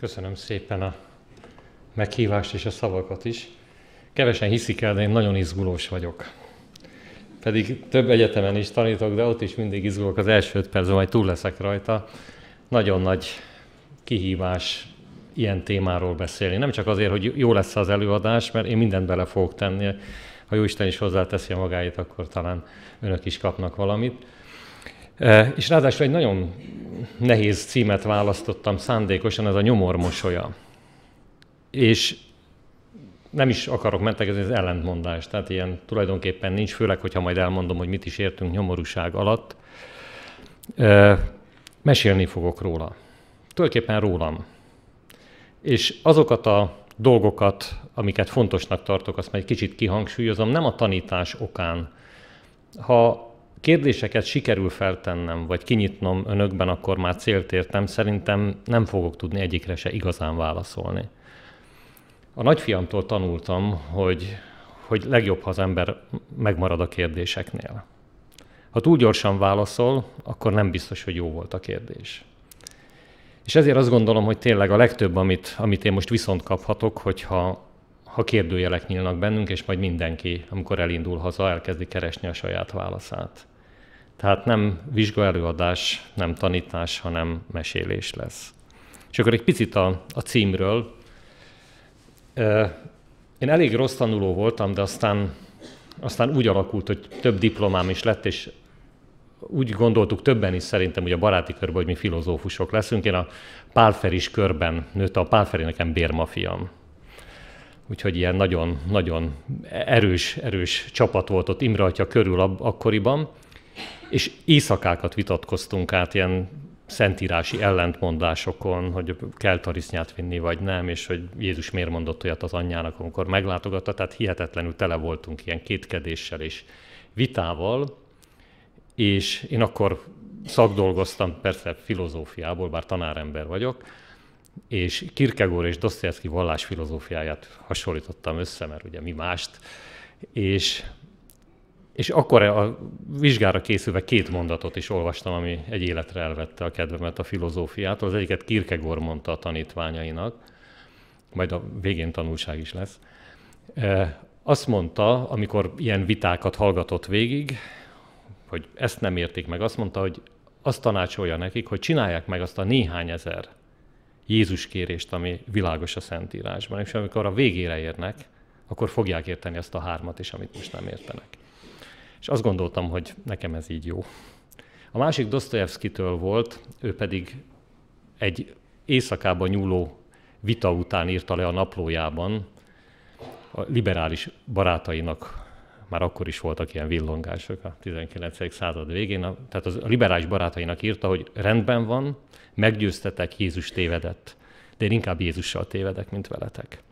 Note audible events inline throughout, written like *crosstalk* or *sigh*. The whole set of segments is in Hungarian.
Köszönöm szépen a meghívást és a szavakat is. Kevesen hiszik el, de én nagyon izgulós vagyok. Pedig több egyetemen is tanítok, de ott is mindig izgulok az első öt percben, majd túl leszek rajta. Nagyon nagy kihívás ilyen témáról beszélni. Nem csak azért, hogy jó lesz az előadás, mert én mindent bele fogok tenni. Ha Jóisten is hozzáteszi a magáit, akkor talán önök is kapnak valamit Eh, és ráadásul egy nagyon nehéz címet választottam szándékosan, ez a nyomor mosolya. És nem is akarok mentegezni az ellentmondást, tehát ilyen tulajdonképpen nincs, főleg, hogyha majd elmondom, hogy mit is értünk nyomorúság alatt. Eh, mesélni fogok róla. Tulajdonképpen rólam. És azokat a dolgokat, amiket fontosnak tartok, azt már egy kicsit kihangsúlyozom, nem a tanítás okán. Ha kérdéseket sikerül feltennem, vagy kinyitnom önökben, akkor már célt értem, szerintem nem fogok tudni egyikre se igazán válaszolni. A nagyfiamtól tanultam, hogy, hogy legjobb, ha az ember megmarad a kérdéseknél. Ha túl gyorsan válaszol, akkor nem biztos, hogy jó volt a kérdés. És ezért azt gondolom, hogy tényleg a legtöbb, amit, amit én most viszont kaphatok, hogyha ha kérdőjelek nyílnak bennünk, és majd mindenki, amikor elindul haza, elkezdi keresni a saját válaszát. Tehát nem vizsgaelőadás, nem tanítás, hanem mesélés lesz. És akkor egy picit a, a címről. Én elég rossz tanuló voltam, de aztán, aztán úgy alakult, hogy több diplomám is lett, és úgy gondoltuk többen is szerintem, hogy a baráti körben, hogy mi filozófusok leszünk. Én a pálferis körben nőtt a pálferi nekem bérmafiam. Úgyhogy ilyen nagyon-nagyon erős, erős csapat volt ott Imre atya körül akkoriban és éjszakákat vitatkoztunk át ilyen szentírási ellentmondásokon, hogy kell tarisznyát vinni, vagy nem, és hogy Jézus miért mondott olyat az anyjának, amikor meglátogatta, tehát hihetetlenül tele voltunk ilyen kétkedéssel és vitával, és én akkor szakdolgoztam, persze filozófiából, bár tanárember vagyok, és Kierkegaard és Dostoyevsky vallás filozófiáját hasonlítottam össze, mert ugye mi mást, és és akkor a vizsgára készülve két mondatot is olvastam, ami egy életre elvette a kedvemet a filozófiától. Az egyiket Kirkegor mondta a tanítványainak, majd a végén tanulság is lesz. Azt mondta, amikor ilyen vitákat hallgatott végig, hogy ezt nem értik meg, azt mondta, hogy azt tanácsolja nekik, hogy csinálják meg azt a néhány ezer Jézus kérést, ami világos a Szentírásban. És amikor a végére érnek, akkor fogják érteni azt a hármat is, amit most nem értenek és azt gondoltam, hogy nekem ez így jó. A másik től volt, ő pedig egy éjszakában nyúló vita után írta le a naplójában, a liberális barátainak már akkor is voltak ilyen villongások a 19. század végén, tehát a liberális barátainak írta, hogy rendben van, meggyőztetek, Jézus tévedett, de én inkább Jézussal tévedek, mint veletek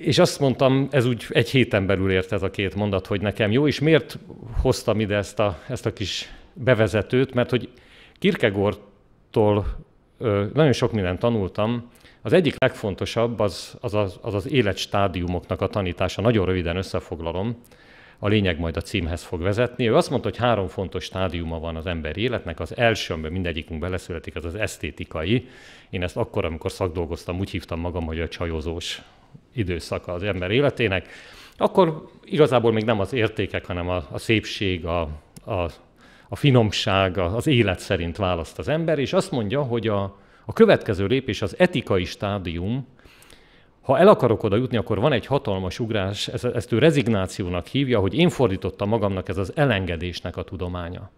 és azt mondtam, ez úgy egy héten belül ért ez a két mondat, hogy nekem jó, és miért hoztam ide ezt a, ezt a kis bevezetőt, mert hogy Kierkegaardtól nagyon sok mindent tanultam, az egyik legfontosabb az az, az, az az életstádiumoknak a tanítása. Nagyon röviden összefoglalom, a lényeg majd a címhez fog vezetni. Ő azt mondta, hogy három fontos stádiuma van az ember életnek. Az első, amiben mindegyikünk beleszületik, az az esztétikai. Én ezt akkor, amikor szakdolgoztam, úgy hívtam magam, hogy a csajozós időszaka az ember életének, akkor igazából még nem az értékek, hanem a, a szépség, a, a, a finomság, az élet szerint választ az ember, és azt mondja, hogy a, a következő lépés az etikai stádium, ha el akarok oda jutni, akkor van egy hatalmas ugrás, ezt ő rezignációnak hívja, hogy én fordítottam magamnak ez az elengedésnek a tudománya.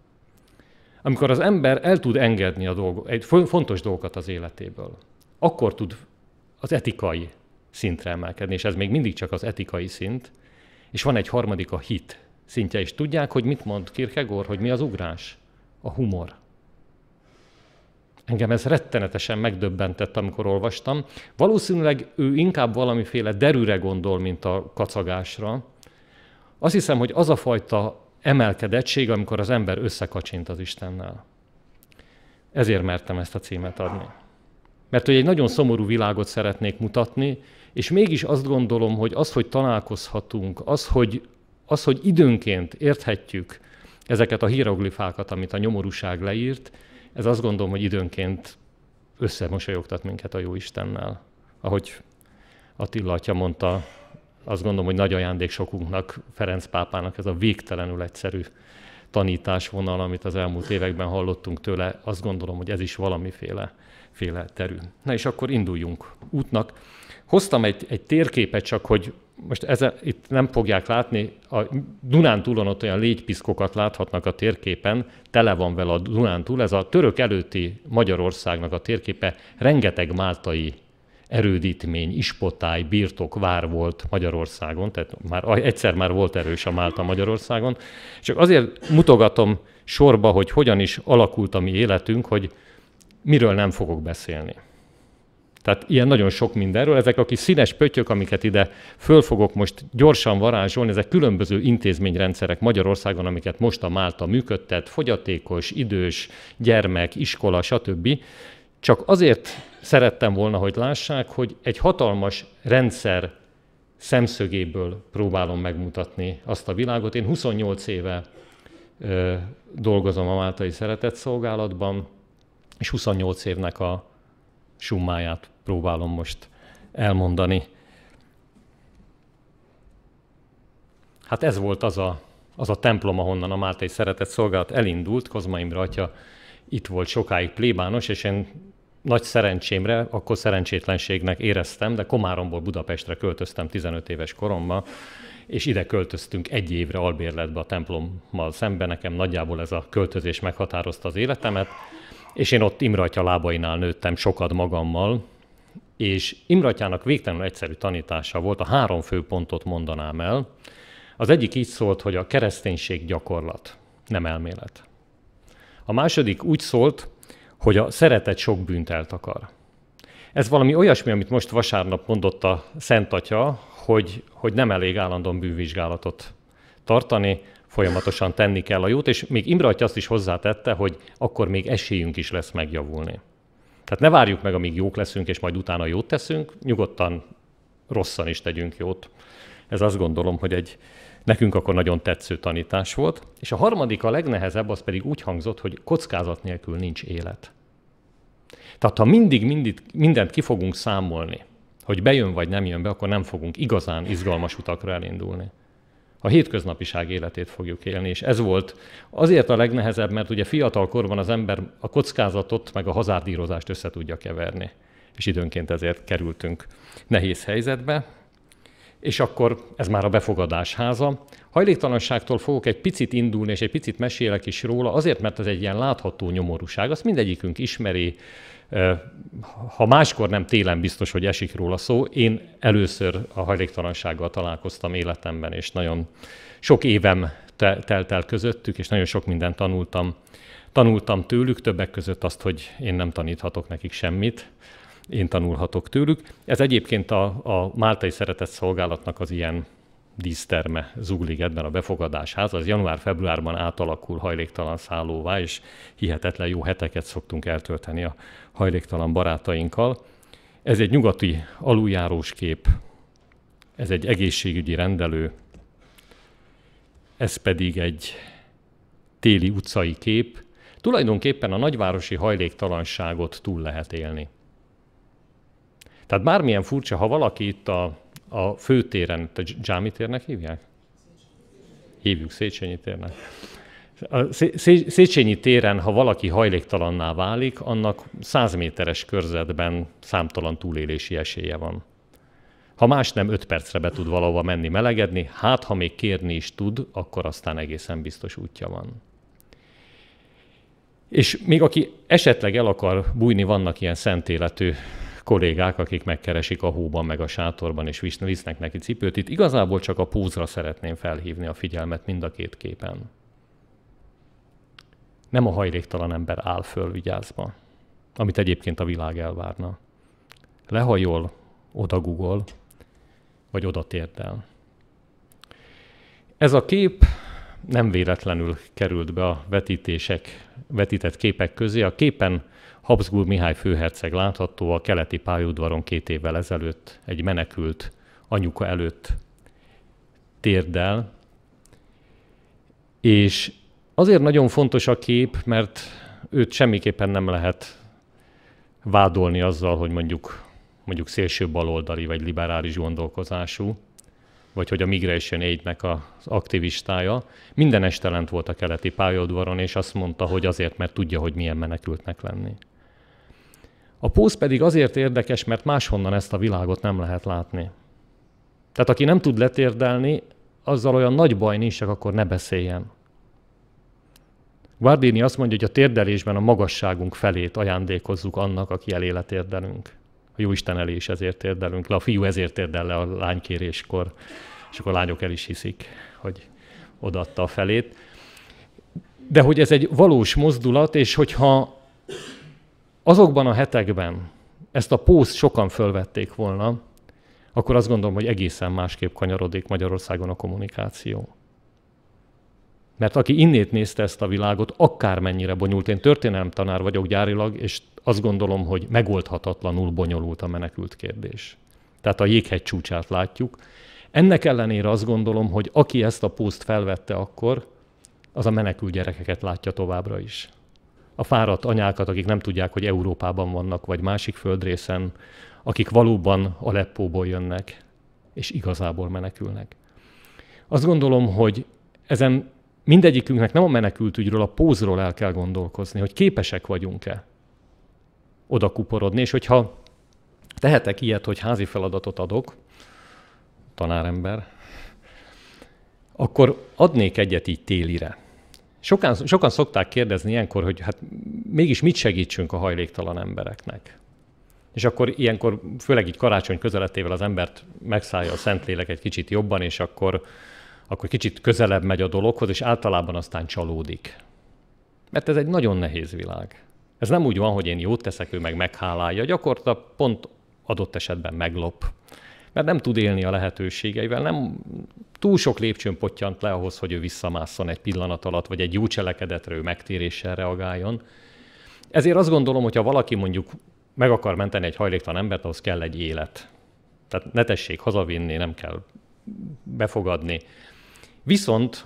Amikor az ember el tud engedni a dolgo, egy fontos dolgokat az életéből, akkor tud az etikai szintre emelkedni, és ez még mindig csak az etikai szint, és van egy harmadik a hit szintje, és tudják, hogy mit mond Kierkegaard, hogy mi az ugrás? A humor. Engem ez rettenetesen megdöbbentett, amikor olvastam. Valószínűleg ő inkább valamiféle derűre gondol, mint a kacagásra. Azt hiszem, hogy az a fajta emelkedettség, amikor az ember összekacsint az Istennel. Ezért mertem ezt a címet adni. Mert hogy egy nagyon szomorú világot szeretnék mutatni, és mégis azt gondolom, hogy az, hogy találkozhatunk, az, hogy, az, hogy időnként érthetjük ezeket a hieroglifákat, amit a nyomorúság leírt, ez azt gondolom, hogy időnként összemosolyogtat minket a jó Istennel. Ahogy Attila atya mondta, azt gondolom, hogy nagy ajándék sokunknak, Ferenc pápának ez a végtelenül egyszerű tanításvonal, amit az elmúlt években hallottunk tőle, azt gondolom, hogy ez is valamiféle féle terül. Na és akkor induljunk útnak. Hoztam egy, egy térképet csak, hogy most ezen, itt nem fogják látni, a Dunántúlon ott olyan légypiszkokat láthatnak a térképen, tele van vele a Dunántúl, ez a török előtti Magyarországnak a térképe, rengeteg máltai erődítmény, ispotály, birtok, vár volt Magyarországon, tehát már egyszer már volt erős a Málta Magyarországon. Csak azért mutogatom sorba, hogy hogyan is alakult a mi életünk, hogy miről nem fogok beszélni. Tehát ilyen nagyon sok mindenről. Ezek a kis színes pöttyök, amiket ide föl fogok most gyorsan varázsolni, ezek különböző intézményrendszerek Magyarországon, amiket most a Málta működtet, fogyatékos, idős, gyermek, iskola, stb. Csak azért szerettem volna, hogy lássák, hogy egy hatalmas rendszer szemszögéből próbálom megmutatni azt a világot. Én 28 éve ö, dolgozom a Máltai Szeretett Szolgálatban, és 28 évnek a summáját próbálom most elmondani. Hát ez volt az a, az a templom, ahonnan a máltai Szeretett Szolgálat elindult. Kozma Imre atya itt volt sokáig plébános, és én nagy szerencsémre, akkor szerencsétlenségnek éreztem, de Komáromból Budapestre költöztem 15 éves koromban, és ide költöztünk egy évre albérletbe a templommal szemben. Nekem nagyjából ez a költözés meghatározta az életemet, és én ott Imre atya lábainál nőttem sokat magammal, és Imratyának végtelenül egyszerű tanítása volt, a három fő pontot mondanám el. Az egyik így szólt, hogy a kereszténység gyakorlat, nem elmélet. A második úgy szólt, hogy a szeretet sok bűnt eltakar. Ez valami olyasmi, amit most vasárnap mondott a Szent Atya, hogy, hogy nem elég állandóan bűnvizsgálatot tartani, folyamatosan tenni kell a jót, és még Imre Atya azt is hozzátette, hogy akkor még esélyünk is lesz megjavulni. Tehát ne várjuk meg, amíg jók leszünk, és majd utána jót teszünk, nyugodtan rosszan is tegyünk jót. Ez azt gondolom, hogy egy nekünk akkor nagyon tetsző tanítás volt. És a harmadik, a legnehezebb, az pedig úgy hangzott, hogy kockázat nélkül nincs élet. Tehát ha mindig, mindig mindent ki fogunk számolni, hogy bejön vagy nem jön be, akkor nem fogunk igazán izgalmas utakra elindulni a hétköznapiság életét fogjuk élni. És ez volt azért a legnehezebb, mert ugye fiatal korban az ember a kockázatot meg a hazárdírozást össze tudja keverni. És időnként ezért kerültünk nehéz helyzetbe. És akkor ez már a befogadás háza. Hajléktalanságtól fogok egy picit indulni, és egy picit mesélek is róla, azért, mert ez egy ilyen látható nyomorúság. Azt mindegyikünk ismeri, ha máskor nem télen biztos, hogy esik róla szó, én először a hajléktalansággal találkoztam életemben, és nagyon sok évem telt el közöttük, és nagyon sok mindent tanultam. Tanultam tőlük, többek között azt, hogy én nem taníthatok nekik semmit, én tanulhatok tőlük. Ez egyébként a, a Máltai Szeretett Szolgálatnak az ilyen díszterme zúglik ebben a befogadásház. Az január-februárban átalakul hajléktalan szállóvá, és hihetetlen jó heteket szoktunk eltölteni a hajléktalan barátainkkal. Ez egy nyugati aluljárós kép, ez egy egészségügyi rendelő, ez pedig egy téli utcai kép. Tulajdonképpen a nagyvárosi hajléktalanságot túl lehet élni. Tehát bármilyen furcsa, ha valaki itt a, a főtéren, a Dzsámi térnek hívják? Hívjuk Széchenyi térnek a Széchenyi téren, ha valaki hajléktalanná válik, annak 100 méteres körzetben számtalan túlélési esélye van. Ha más nem 5 percre be tud valahova menni melegedni, hát ha még kérni is tud, akkor aztán egészen biztos útja van. És még aki esetleg el akar bújni, vannak ilyen szent életű kollégák, akik megkeresik a hóban, meg a sátorban, és visznek neki cipőt. Itt igazából csak a pózra szeretném felhívni a figyelmet mind a két képen nem a hajléktalan ember áll föl vigyázba, amit egyébként a világ elvárna. Lehajol, odagugol, vagy oda térdel. Ez a kép nem véletlenül került be a vetítések, vetített képek közé. A képen Habsburg Mihály főherceg látható a keleti pályaudvaron két évvel ezelőtt egy menekült anyuka előtt térdel, és Azért nagyon fontos a kép, mert őt semmiképpen nem lehet vádolni azzal, hogy mondjuk, mondjuk szélső baloldali vagy liberális gondolkozású, vagy hogy a Migration aid az aktivistája minden este lent volt a keleti pályaudvaron, és azt mondta, hogy azért, mert tudja, hogy milyen menekültnek lenni. A póz pedig azért érdekes, mert máshonnan ezt a világot nem lehet látni. Tehát aki nem tud letérdelni, azzal olyan nagy baj nincs, akkor ne beszéljen. Guardini azt mondja, hogy a térdelésben a magasságunk felét ajándékozzuk annak, aki elé térdelünk. A Jóisten elé is ezért térdelünk le, a fiú ezért térdel le a lánykéréskor, és akkor a lányok el is hiszik, hogy odaadta a felét. De hogy ez egy valós mozdulat, és hogyha azokban a hetekben ezt a pószt sokan fölvették volna, akkor azt gondolom, hogy egészen másképp kanyarodik Magyarországon a kommunikáció. Mert aki innét nézte ezt a világot, akármennyire bonyolult, én történelemtanár vagyok gyárilag, és azt gondolom, hogy megoldhatatlanul bonyolult a menekült kérdés. Tehát a jéghegy csúcsát látjuk. Ennek ellenére azt gondolom, hogy aki ezt a pószt felvette akkor, az a menekült gyerekeket látja továbbra is. A fáradt anyákat, akik nem tudják, hogy Európában vannak, vagy másik földrészen, akik valóban Aleppóból jönnek, és igazából menekülnek. Azt gondolom, hogy ezen mindegyikünknek nem a menekültügyről, a pózról el kell gondolkozni, hogy képesek vagyunk-e oda kuporodni, és hogyha tehetek ilyet, hogy házi feladatot adok, tanárember, akkor adnék egyet így télire. Sokan, sokan szokták kérdezni ilyenkor, hogy hát mégis mit segítsünk a hajléktalan embereknek. És akkor ilyenkor, főleg így karácsony közeletével az embert megszállja a Szentlélek egy kicsit jobban, és akkor akkor kicsit közelebb megy a dologhoz, és általában aztán csalódik. Mert ez egy nagyon nehéz világ. Ez nem úgy van, hogy én jót teszek, ő meg meghálálja. Gyakorta pont adott esetben meglop. Mert nem tud élni a lehetőségeivel, nem túl sok lépcsőn pottyant le ahhoz, hogy ő visszamásszon egy pillanat alatt, vagy egy jó cselekedetre ő megtéréssel reagáljon. Ezért azt gondolom, hogy ha valaki mondjuk meg akar menteni egy hajléktalan embert, ahhoz kell egy élet. Tehát ne tessék hazavinni, nem kell befogadni. Viszont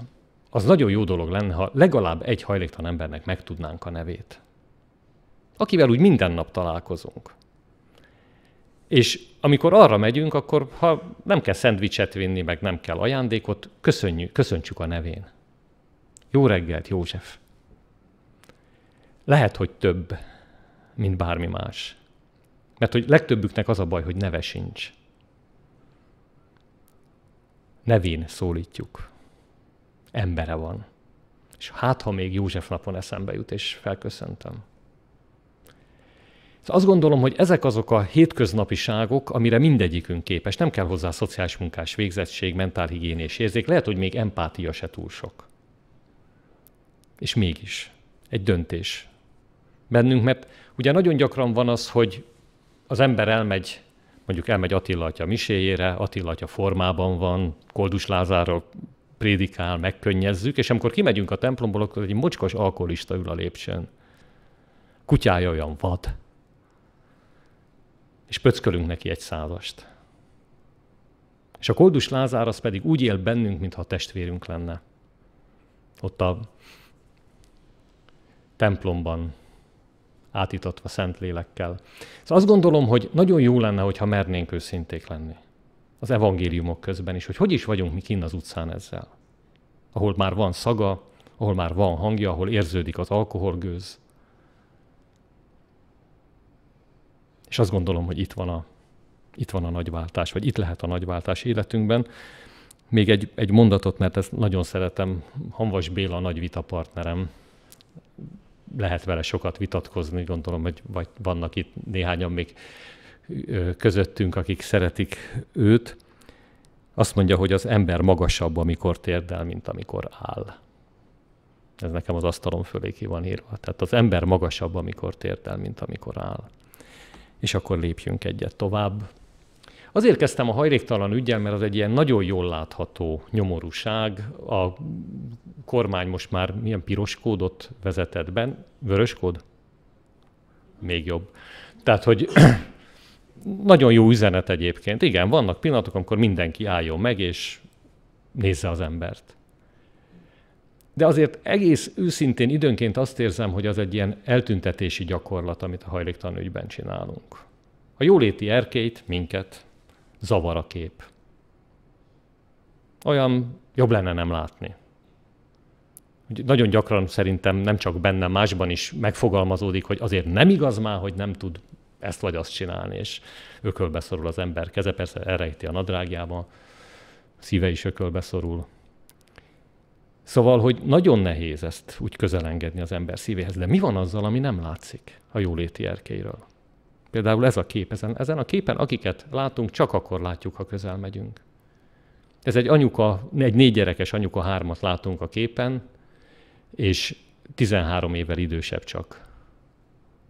az nagyon jó dolog lenne, ha legalább egy hajléktalan embernek megtudnánk a nevét, akivel úgy minden nap találkozunk. És amikor arra megyünk, akkor ha nem kell szendvicset vinni, meg nem kell ajándékot, köszönjük, köszöntsük a nevén. Jó reggelt, József! Lehet, hogy több, mint bármi más. Mert hogy legtöbbüknek az a baj, hogy neve sincs. Nevén szólítjuk embere van. És hát, ha még József napon eszembe jut, és felköszöntem. Szóval azt gondolom, hogy ezek azok a hétköznapiságok, amire mindegyikünk képes. Nem kell hozzá szociális munkás végzettség, mentálhigiénés érzék, lehet, hogy még empátia se túl sok. És mégis, egy döntés bennünk, mert ugye nagyon gyakran van az, hogy az ember elmegy, mondjuk elmegy Attila atya miséjére, Attila atya formában van, Koldus Lázárok prédikál, megkönnyezzük, és amikor kimegyünk a templomból, akkor egy mocskos alkoholista ül a lépcsőn. Kutyája olyan vad. És pöckölünk neki egy százast. És a koldus Lázár az pedig úgy él bennünk, mintha a testvérünk lenne. Ott a templomban, átítatva szent lélekkel. Szóval azt gondolom, hogy nagyon jó lenne, hogyha mernénk őszinték lenni az evangéliumok közben is, hogy hogy is vagyunk mi kinn az utcán ezzel. Ahol már van szaga, ahol már van hangja, ahol érződik az alkoholgőz. És azt gondolom, hogy itt van a, itt van a nagyváltás, vagy itt lehet a nagyváltás életünkben. Még egy, egy mondatot, mert ezt nagyon szeretem, Hanvas Béla nagy vita partnerem. lehet vele sokat vitatkozni, gondolom, hogy vagy vannak itt néhányan még közöttünk, akik szeretik őt, azt mondja, hogy az ember magasabb, amikor térdel, mint amikor áll. Ez nekem az asztalom fölé ki van írva. Tehát az ember magasabb, amikor térdel, mint amikor áll. És akkor lépjünk egyet tovább. Azért kezdtem a hajléktalan ügyel, mert az egy ilyen nagyon jól látható nyomorúság. A kormány most már milyen piros kódot vezetett be? Vörös kód? Még jobb. Tehát, hogy nagyon jó üzenet egyébként. Igen, vannak pillanatok, amikor mindenki álljon meg, és nézze az embert. De azért egész őszintén időnként azt érzem, hogy az egy ilyen eltüntetési gyakorlat, amit a hajléktalan ügyben csinálunk. A jóléti erkélyt, minket zavar a kép. Olyan jobb lenne nem látni. Nagyon gyakran szerintem nem csak bennem, másban is megfogalmazódik, hogy azért nem igaz már, hogy nem tud ezt vagy azt csinálni, és ökölbe szorul az ember keze, persze elrejti a nadrágjába, szíve is ökölbe szorul. Szóval, hogy nagyon nehéz ezt úgy közel engedni az ember szívéhez, de mi van azzal, ami nem látszik a jóléti erkéről? Például ez a kép, ezen, ezen a képen, akiket látunk, csak akkor látjuk, ha közel megyünk. Ez egy anyuka, egy négy gyerekes anyuka hármat látunk a képen, és 13 évvel idősebb csak,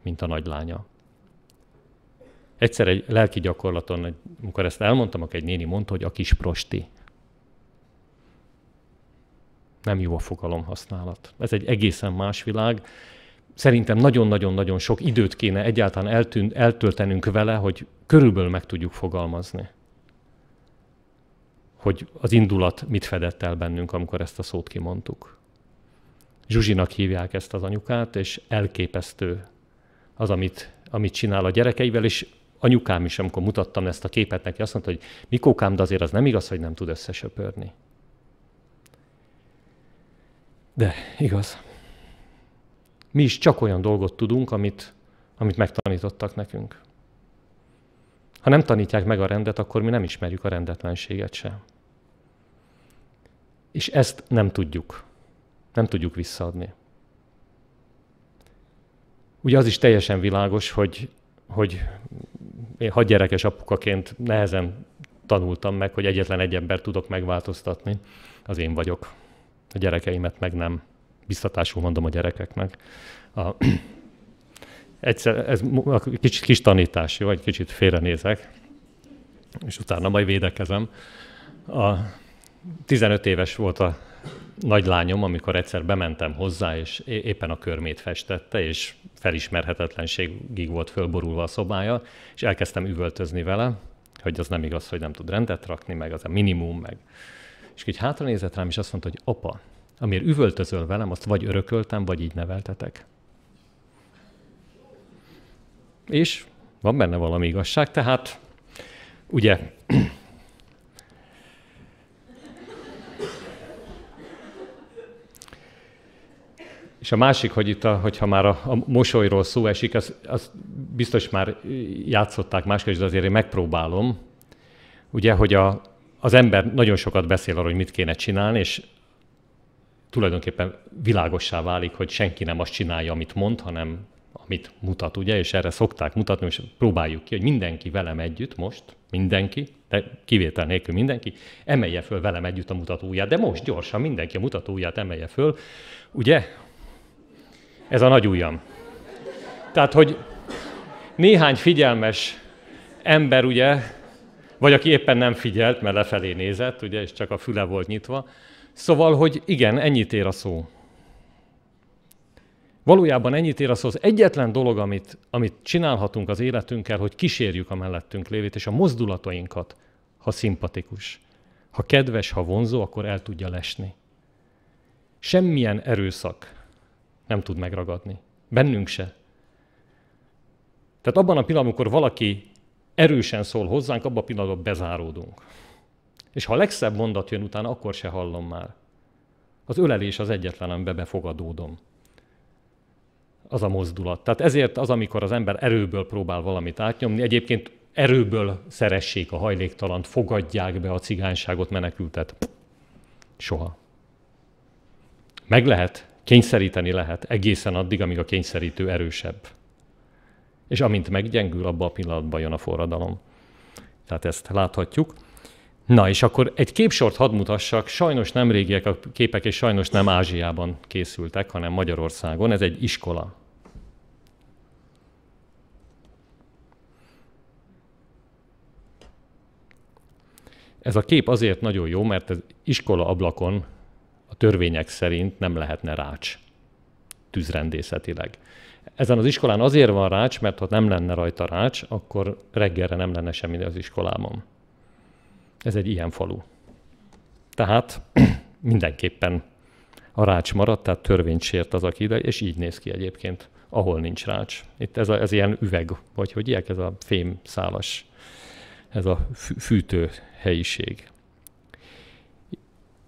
mint a nagylánya. Egyszer egy lelki gyakorlaton, amikor ezt elmondtam, akkor egy néni mondta, hogy a kis prosti. Nem jó a fogalom használat. Ez egy egészen más világ. Szerintem nagyon-nagyon-nagyon sok időt kéne egyáltalán eltűn, eltöltenünk vele, hogy körülbelül meg tudjuk fogalmazni, hogy az indulat mit fedett el bennünk, amikor ezt a szót kimondtuk. Zsuzsinak hívják ezt az anyukát, és elképesztő az, amit, amit csinál a gyerekeivel, és anyukám is, amikor mutattam ezt a képet neki, azt mondta, hogy Mikókám, de azért az nem igaz, hogy nem tud összesöpörni. De igaz. Mi is csak olyan dolgot tudunk, amit, amit megtanítottak nekünk. Ha nem tanítják meg a rendet, akkor mi nem ismerjük a rendetlenséget sem. És ezt nem tudjuk. Nem tudjuk visszaadni. Ugye az is teljesen világos, hogy, hogy én hadgyerekes apukaként nehezen tanultam meg, hogy egyetlen egy ember tudok megváltoztatni, az én vagyok. A gyerekeimet meg nem. Biztatásul mondom a gyerekeknek. A, *clears throat* egyszer, ez a kis, kis tanítás, jó, egy kicsit félrenézek, és utána majd védekezem. A 15 éves volt a nagylányom, amikor egyszer bementem hozzá, és éppen a körmét festette, és felismerhetetlenségig volt fölborulva a szobája, és elkezdtem üvöltözni vele, hogy az nem igaz, hogy nem tud rendet rakni, meg az a minimum, meg. És így hátra nézett rám, és azt mondta, hogy apa, amiért üvöltözöl velem, azt vagy örököltem, vagy így neveltetek. És van benne valami igazság, tehát ugye És a másik, hogy itt, a, hogyha már a, a mosolyról szó esik, az, az biztos már játszották másképp, de azért én megpróbálom, ugye, hogy a, az ember nagyon sokat beszél arról, hogy mit kéne csinálni, és tulajdonképpen világossá válik, hogy senki nem azt csinálja, amit mond, hanem amit mutat, ugye, és erre szokták mutatni, és próbáljuk ki, hogy mindenki velem együtt most, mindenki, de kivétel nélkül mindenki, emelje föl velem együtt a mutatóját, de most gyorsan mindenki a mutatóját emelje föl, ugye, ez a nagy ujjam. Tehát, hogy néhány figyelmes ember, ugye, vagy aki éppen nem figyelt, mert lefelé nézett, ugye, és csak a füle volt nyitva. Szóval, hogy igen, ennyit ér a szó. Valójában ennyit ér a szó. Az egyetlen dolog, amit, amit csinálhatunk az életünkkel, hogy kísérjük a mellettünk lévét, és a mozdulatainkat, ha szimpatikus, ha kedves, ha vonzó, akkor el tudja lesni. Semmilyen erőszak, nem tud megragadni. Bennünk se. Tehát abban a pillanatban, amikor valaki erősen szól hozzánk, abban a pillanatban bezáródunk. És ha a legszebb mondat jön utána, akkor se hallom már. Az ölelés az egyetlen, amiben befogadódom. Az a mozdulat. Tehát ezért az, amikor az ember erőből próbál valamit átnyomni, egyébként erőből szeressék a hajléktalant, fogadják be a cigányságot menekültet. Soha. Meg lehet Kényszeríteni lehet egészen addig, amíg a kényszerítő erősebb. És amint meggyengül, abban a pillanatban jön a forradalom. Tehát ezt láthatjuk. Na, és akkor egy képsort hadd mutassak, sajnos nem régiek a képek, és sajnos nem Ázsiában készültek, hanem Magyarországon. Ez egy iskola. Ez a kép azért nagyon jó, mert az iskola ablakon a törvények szerint nem lehetne rács tűzrendészetileg. Ezen az iskolán azért van rács, mert ha nem lenne rajta rács, akkor reggelre nem lenne semmi az iskolában. Ez egy ilyen falu. Tehát *clears throat* mindenképpen a rács maradt, tehát törvényt sért az, aki ide, és így néz ki egyébként, ahol nincs rács. Itt ez, a, ez ilyen üveg, vagy hogy ilyen, ez a fém szálas, ez a fűtő helyiség.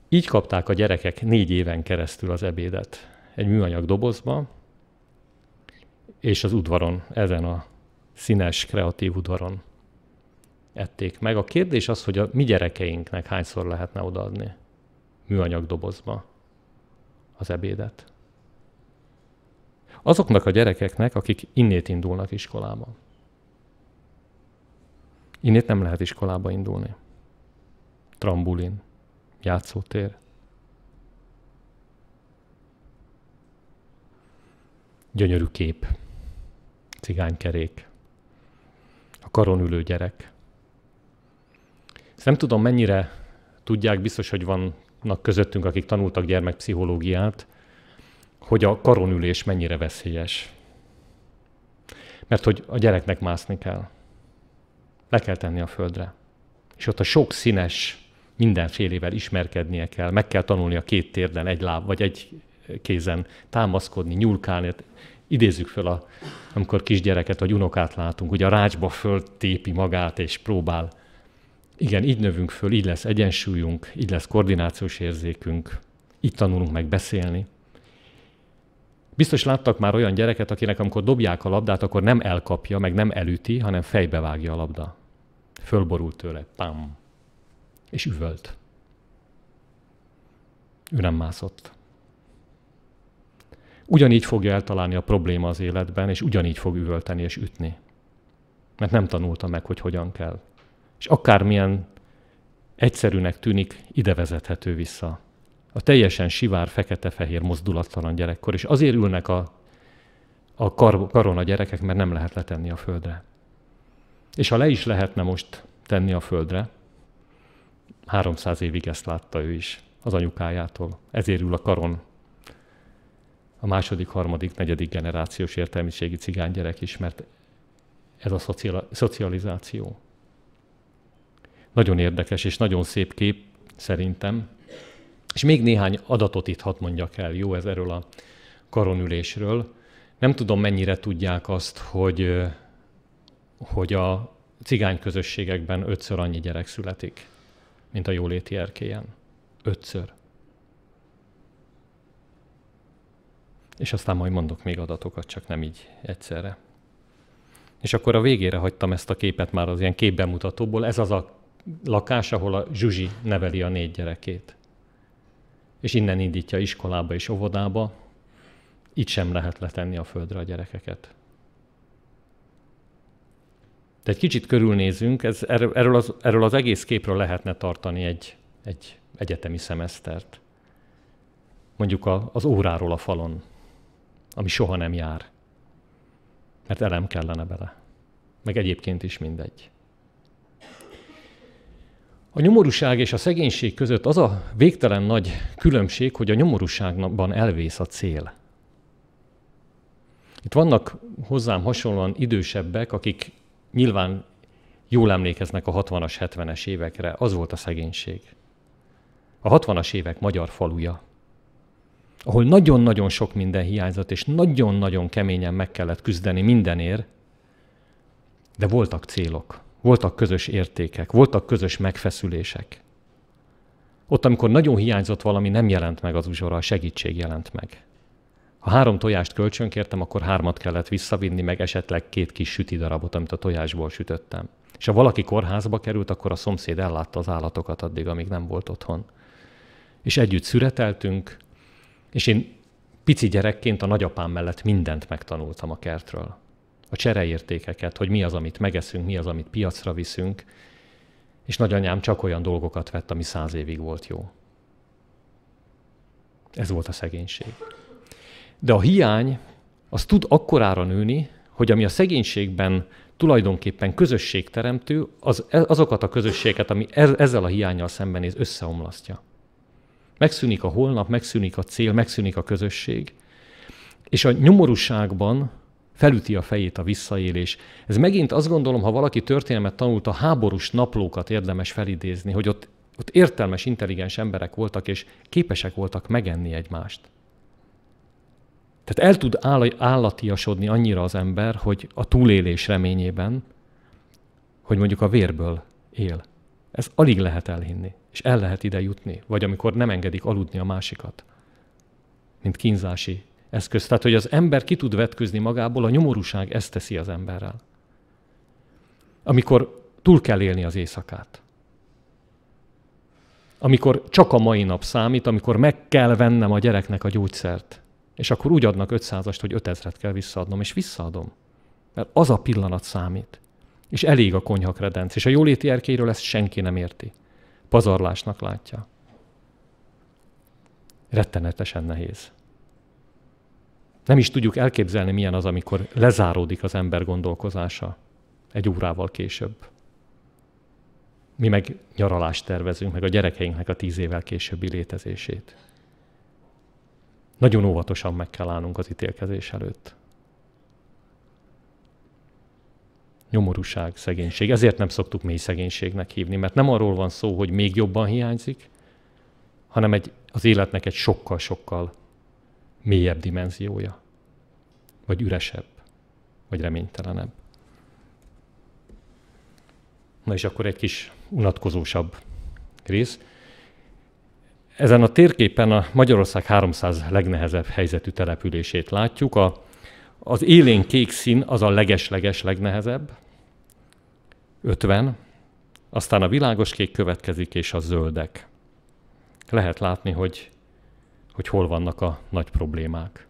Így kapták a gyerekek négy éven keresztül az ebédet egy műanyag dobozba, és az udvaron, ezen a színes, kreatív udvaron ették meg. A kérdés az, hogy a mi gyerekeinknek hányszor lehetne odaadni műanyag dobozba az ebédet. Azoknak a gyerekeknek, akik innét indulnak iskolába. Innét nem lehet iskolába indulni. Trambulin játszótér. Gyönyörű kép. Cigánykerék. A karon ülő gyerek. Ezt nem tudom, mennyire tudják, biztos, hogy vannak közöttünk, akik tanultak gyermekpszichológiát, hogy a karonülés mennyire veszélyes. Mert hogy a gyereknek mászni kell. Le kell tenni a földre. És ott a sok színes mindenfélével ismerkednie kell, meg kell tanulni a két térden, egy láb, vagy egy kézen támaszkodni, nyúlkálni. Hát idézzük föl, a, amikor kisgyereket vagy unokát látunk, hogy a rácsba föltépi magát és próbál. Igen, így növünk föl, így lesz egyensúlyunk, így lesz koordinációs érzékünk, így tanulunk meg beszélni. Biztos láttak már olyan gyereket, akinek amikor dobják a labdát, akkor nem elkapja, meg nem elüti, hanem fejbevágja a labda. fölborult tőle. Pam és üvölt. Ő nem mászott. Ugyanígy fogja eltalálni a probléma az életben, és ugyanígy fog üvölteni és ütni. Mert nem tanulta meg, hogy hogyan kell. És akármilyen egyszerűnek tűnik, ide vezethető vissza. A teljesen sivár, fekete-fehér, mozdulattalan gyerekkor. És azért ülnek a, a kar, karon a gyerekek, mert nem lehet letenni a földre. És ha le is lehetne most tenni a földre, 300 évig ezt látta ő is, az anyukájától. Ezért ül a karon. A második, harmadik, negyedik generációs értelmiségi cigánygyerek is, mert ez a szocializáció. Nagyon érdekes és nagyon szép kép szerintem. És még néhány adatot itt hadd mondjak el, jó, ez erről a karonülésről. Nem tudom, mennyire tudják azt, hogy, hogy a cigány közösségekben ötször annyi gyerek születik mint a jóléti erkélyen. Ötször. És aztán majd mondok még adatokat, csak nem így egyszerre. És akkor a végére hagytam ezt a képet már az ilyen képbemutatóból. Ez az a lakás, ahol a Zsuzsi neveli a négy gyerekét. És innen indítja iskolába és óvodába. Itt sem lehet letenni a földre a gyerekeket. De egy kicsit körülnézünk, ez, er, erről, az, erről az egész képről lehetne tartani egy, egy egyetemi szemesztert. Mondjuk a, az óráról a falon, ami soha nem jár, mert elem kellene bele. Meg egyébként is mindegy. A nyomorúság és a szegénység között az a végtelen nagy különbség, hogy a nyomorúságban elvész a cél. Itt vannak hozzám hasonlóan idősebbek, akik Nyilván jól emlékeznek a 60-as, 70-es évekre, az volt a szegénység. A 60-as évek magyar faluja, ahol nagyon-nagyon sok minden hiányzott, és nagyon-nagyon keményen meg kellett küzdeni mindenért, de voltak célok, voltak közös értékek, voltak közös megfeszülések. Ott, amikor nagyon hiányzott valami, nem jelent meg az uzsora, a segítség jelent meg. Ha három tojást kölcsönkértem, akkor hármat kellett visszavinni, meg esetleg két kis süti darabot, amit a tojásból sütöttem. És ha valaki kórházba került, akkor a szomszéd ellátta az állatokat addig, amíg nem volt otthon. És együtt szüreteltünk, és én pici gyerekként a nagyapám mellett mindent megtanultam a kertről. A csereértékeket, hogy mi az, amit megeszünk, mi az, amit piacra viszünk, és nagyanyám csak olyan dolgokat vett, ami száz évig volt jó. Ez volt a szegénység. De a hiány az tud akkorára nőni, hogy ami a szegénységben tulajdonképpen közösségteremtő, az, e- azokat a közösségeket, ami ezzel a hiányjal szembenéz, összeomlasztja. Megszűnik a holnap, megszűnik a cél, megszűnik a közösség, és a nyomorúságban felüti a fejét a visszaélés. Ez megint azt gondolom, ha valaki történelmet tanult, a háborús naplókat érdemes felidézni, hogy ott, ott értelmes, intelligens emberek voltak, és képesek voltak megenni egymást. Tehát el tud állatiasodni annyira az ember, hogy a túlélés reményében, hogy mondjuk a vérből él. Ez alig lehet elhinni, és el lehet ide jutni, vagy amikor nem engedik aludni a másikat, mint kínzási eszköz. Tehát, hogy az ember ki tud vetközni magából, a nyomorúság ezt teszi az emberrel. Amikor túl kell élni az éjszakát. Amikor csak a mai nap számít, amikor meg kell vennem a gyereknek a gyógyszert, és akkor úgy adnak 500-ast, hogy 5000-et kell visszaadnom, és visszaadom. Mert az a pillanat számít. És elég a konyha kredenc. És a jóléti erkéről ezt senki nem érti. Pazarlásnak látja. Rettenetesen nehéz. Nem is tudjuk elképzelni, milyen az, amikor lezáródik az ember gondolkozása egy órával később. Mi meg nyaralást tervezünk, meg a gyerekeinknek a tíz évvel későbbi létezését. Nagyon óvatosan meg kell állnunk az ítélkezés előtt. Nyomorúság, szegénység. Ezért nem szoktuk mély szegénységnek hívni, mert nem arról van szó, hogy még jobban hiányzik, hanem egy, az életnek egy sokkal-sokkal mélyebb dimenziója, vagy üresebb, vagy reménytelenebb. Na és akkor egy kis unatkozósabb rész. Ezen a térképen a Magyarország 300 legnehezebb helyzetű települését látjuk. A, az élén kék szín az a legesleges legnehezebb, 50, aztán a világos kék következik, és a zöldek. Lehet látni, hogy, hogy hol vannak a nagy problémák.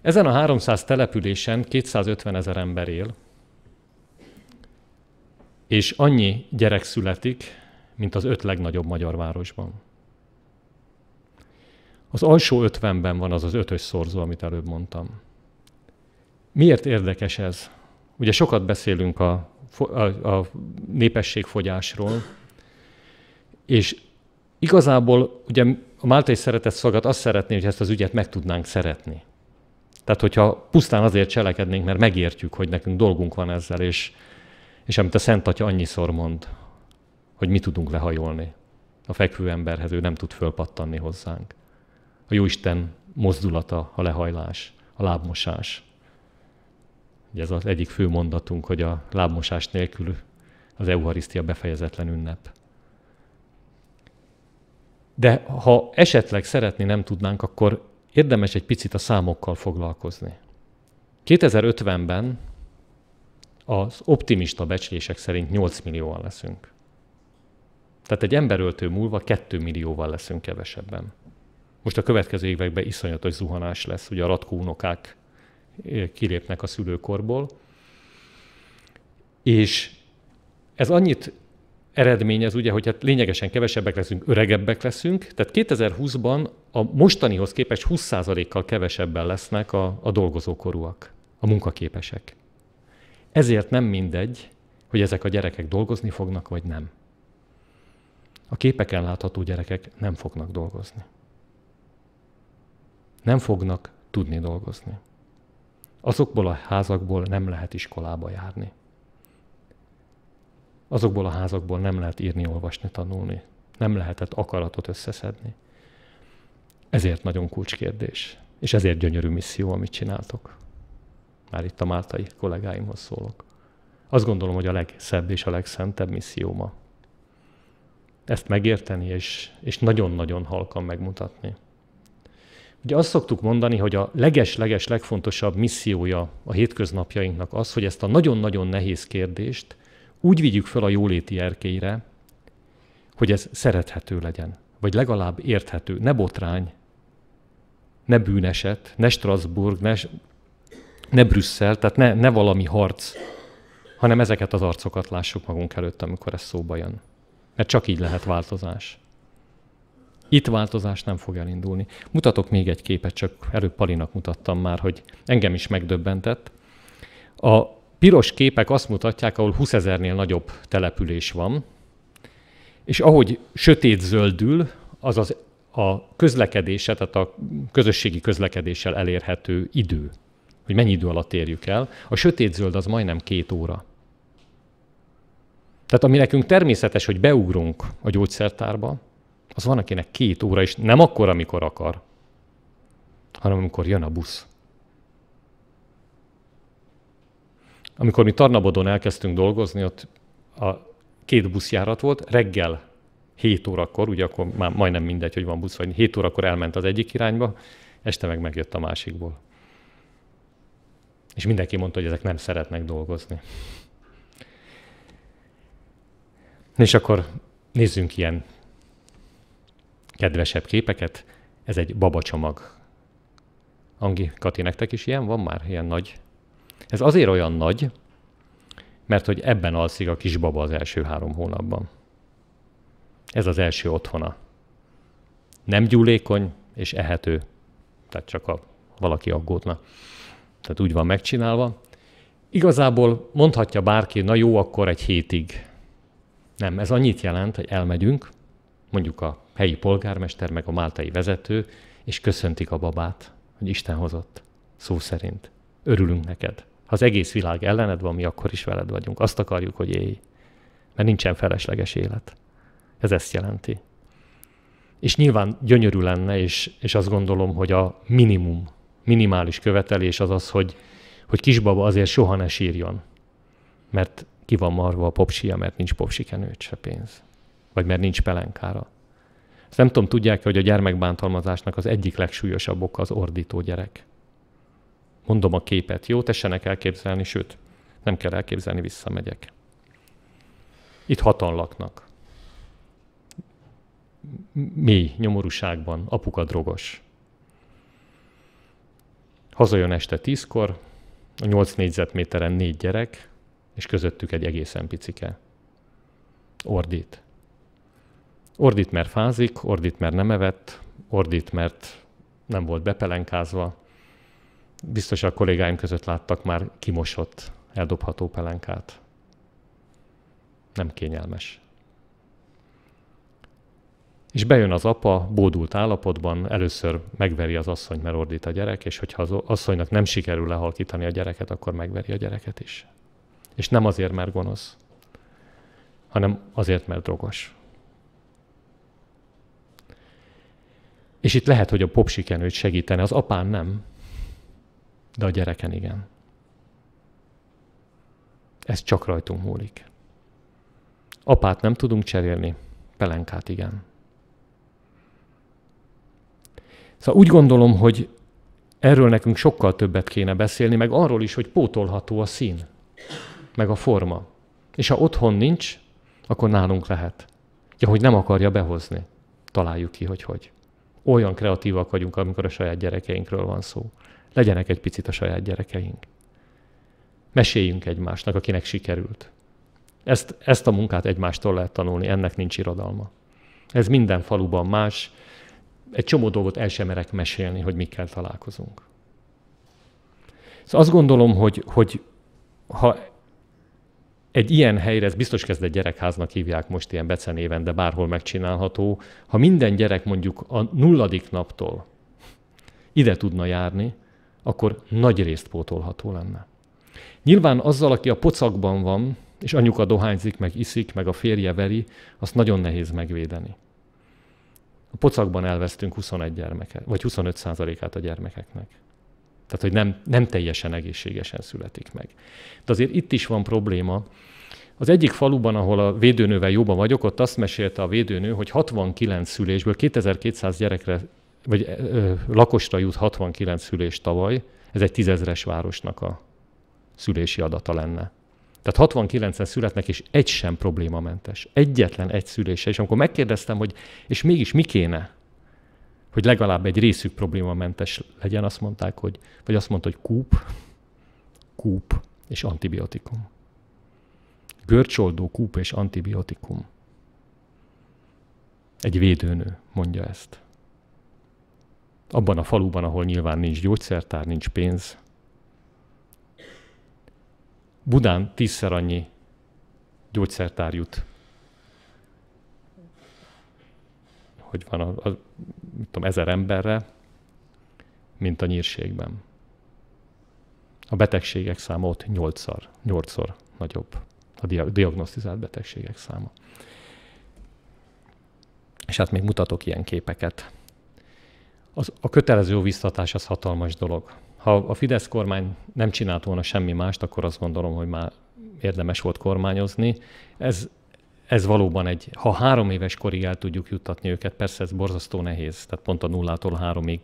Ezen a 300 településen 250 ezer ember él, és annyi gyerek születik, mint az öt legnagyobb magyar városban. Az alsó ötvenben van az az ötös szorzó, amit előbb mondtam. Miért érdekes ez? Ugye sokat beszélünk a, a, a népességfogyásról, és igazából ugye a Máltai Szeretett Szolgat azt szeretné, hogy ezt az ügyet meg tudnánk szeretni. Tehát, hogyha pusztán azért cselekednénk, mert megértjük, hogy nekünk dolgunk van ezzel, és, és amit a Szent Atya annyiszor mond, hogy mi tudunk lehajolni. A fekvő emberhez ő nem tud fölpattanni hozzánk. A Jóisten mozdulata, a lehajlás, a lábmosás. Ugye ez az egyik fő mondatunk, hogy a lábmosás nélkül az euharisztia befejezetlen ünnep. De ha esetleg szeretni nem tudnánk, akkor érdemes egy picit a számokkal foglalkozni. 2050-ben az optimista becslések szerint 8 millióan leszünk. Tehát egy emberöltő múlva 2 millióval leszünk kevesebben. Most a következő években iszonyatos zuhanás lesz, ugye a ratkó unokák eh, kilépnek a szülőkorból. És ez annyit eredményez, ugye, hogy hát lényegesen kevesebbek leszünk, öregebbek leszünk, tehát 2020-ban a mostanihoz képest 20%-kal kevesebben lesznek a, a dolgozókorúak, a munkaképesek. Ezért nem mindegy, hogy ezek a gyerekek dolgozni fognak, vagy nem. A képeken látható gyerekek nem fognak dolgozni. Nem fognak tudni dolgozni. Azokból a házakból nem lehet iskolába járni. Azokból a házakból nem lehet írni, olvasni, tanulni. Nem lehetett akaratot összeszedni. Ezért nagyon kulcskérdés. És ezért gyönyörű misszió, amit csináltok. Már itt a máltai kollégáimhoz szólok. Azt gondolom, hogy a legszebb és a legszentebb misszió ma ezt megérteni, és, és nagyon-nagyon halkan megmutatni. Ugye azt szoktuk mondani, hogy a leges-leges legfontosabb missziója a hétköznapjainknak az, hogy ezt a nagyon-nagyon nehéz kérdést úgy vigyük fel a jóléti erkélyre, hogy ez szerethető legyen, vagy legalább érthető. Ne botrány, ne bűneset, ne Strasbourg, ne, ne Brüsszel, tehát ne, ne valami harc, hanem ezeket az arcokat lássuk magunk előtt, amikor ez szóba jön. Mert csak így lehet változás. Itt változás nem fog elindulni. Mutatok még egy képet, csak előbb Palinak mutattam már, hogy engem is megdöbbentett. A piros képek azt mutatják, ahol 20 ezernél nagyobb település van, és ahogy sötét zöldül, az a közlekedése, tehát a közösségi közlekedéssel elérhető idő, hogy mennyi idő alatt érjük el, a sötét zöld az majdnem két óra. Tehát ami nekünk természetes, hogy beugrunk a gyógyszertárba, az van, akinek két óra is, nem akkor, amikor akar, hanem amikor jön a busz. Amikor mi Tarnabodon elkezdtünk dolgozni, ott a két buszjárat volt, reggel 7 órakor, ugye akkor már majdnem mindegy, hogy van busz, vagy 7 órakor elment az egyik irányba, este meg megjött a másikból. És mindenki mondta, hogy ezek nem szeretnek dolgozni. És akkor nézzünk ilyen kedvesebb képeket. Ez egy babacsomag. Angi, Kati, nektek is ilyen van már? Ilyen nagy? Ez azért olyan nagy, mert hogy ebben alszik a kisbaba az első három hónapban. Ez az első otthona. Nem gyúlékony és ehető. Tehát csak a, valaki aggódna. Tehát úgy van megcsinálva. Igazából mondhatja bárki, na jó, akkor egy hétig nem, ez annyit jelent, hogy elmegyünk, mondjuk a helyi polgármester, meg a máltai vezető, és köszöntik a babát, hogy Isten hozott, szó szerint. Örülünk neked. Ha az egész világ ellened van, mi akkor is veled vagyunk. Azt akarjuk, hogy élj. Mert nincsen felesleges élet. Ez ezt jelenti. És nyilván gyönyörű lenne, és, és azt gondolom, hogy a minimum, minimális követelés az az, hogy, hogy kisbaba azért soha ne sírjon. Mert ki van marva a popsia, mert nincs popsikenőt se pénz. Vagy mert nincs pelenkára. Ezt nem tudom, tudják hogy a gyermekbántalmazásnak az egyik legsúlyosabb oka az ordító gyerek. Mondom a képet, jó, tessenek elképzelni, sőt, nem kell elképzelni, visszamegyek. Itt hatan laknak. Mi nyomorúságban, apuka drogos. Hazajön este tízkor, a nyolc négyzetméteren négy gyerek, és közöttük egy egészen picike. Ordít. Ordít, mert fázik, ordít, mert nem evett, ordít, mert nem volt bepelenkázva. Biztos a kollégáim között láttak már kimosott, eldobható pelenkát. Nem kényelmes. És bejön az apa bódult állapotban, először megveri az asszony, mert ordít a gyerek, és hogyha az asszonynak nem sikerül lehalkítani a gyereket, akkor megveri a gyereket is. És nem azért, mert gonosz, hanem azért, mert drogos. És itt lehet, hogy a popsiken őt segítene, az apán nem, de a gyereken igen. Ez csak rajtunk múlik. Apát nem tudunk cserélni, pelenkát igen. Szóval úgy gondolom, hogy erről nekünk sokkal többet kéne beszélni, meg arról is, hogy pótolható a szín meg a forma. És ha otthon nincs, akkor nálunk lehet. Ja, hogy nem akarja behozni. Találjuk ki, hogy hogy. Olyan kreatívak vagyunk, amikor a saját gyerekeinkről van szó. Legyenek egy picit a saját gyerekeink. Meséljünk egymásnak, akinek sikerült. Ezt, ezt a munkát egymástól lehet tanulni, ennek nincs irodalma. Ez minden faluban más. Egy csomó dolgot el sem merek mesélni, hogy mikkel találkozunk. Szóval azt gondolom, hogy, hogy ha egy ilyen helyre, ez biztos kezdett gyerekháznak hívják most ilyen becenéven, de bárhol megcsinálható. Ha minden gyerek mondjuk a nulladik naptól ide tudna járni, akkor nagy részt pótolható lenne. Nyilván azzal, aki a pocakban van, és anyuka dohányzik, meg iszik, meg a férje veri, azt nagyon nehéz megvédeni. A pocakban elvesztünk 21 gyermeket, vagy 25 át a gyermekeknek. Tehát, hogy nem, nem teljesen egészségesen születik meg. De azért itt is van probléma. Az egyik faluban, ahol a védőnővel jobban vagyok, ott azt mesélte a védőnő, hogy 69 szülésből 2200 gyerekre, vagy ö, lakosra jut 69 szülés tavaly, ez egy tízezres városnak a szülési adata lenne. Tehát 69-en születnek, és egy sem problémamentes. Egyetlen egy szülése. És amikor megkérdeztem, hogy és mégis mi kéne, hogy legalább egy részük problémamentes legyen, azt mondták, hogy, vagy azt mondta, hogy kúp, kúp és antibiotikum. Görcsoldó kúp és antibiotikum. Egy védőnő mondja ezt. Abban a faluban, ahol nyilván nincs gyógyszertár, nincs pénz. Budán tízszer annyi gyógyszertár jut hogy van a, a mit tudom, ezer emberre, mint a nyírségben. A betegségek száma ott nyolcszor, nyolcszor nagyobb, a diagnosztizált betegségek száma. És hát még mutatok ilyen képeket. Az, a kötelező visszatás az hatalmas dolog. Ha a Fidesz kormány nem csinált volna semmi mást, akkor azt gondolom, hogy már érdemes volt kormányozni. Ez ez valóban egy, ha három éves korig el tudjuk juttatni őket, persze ez borzasztó nehéz, tehát pont a nullától háromig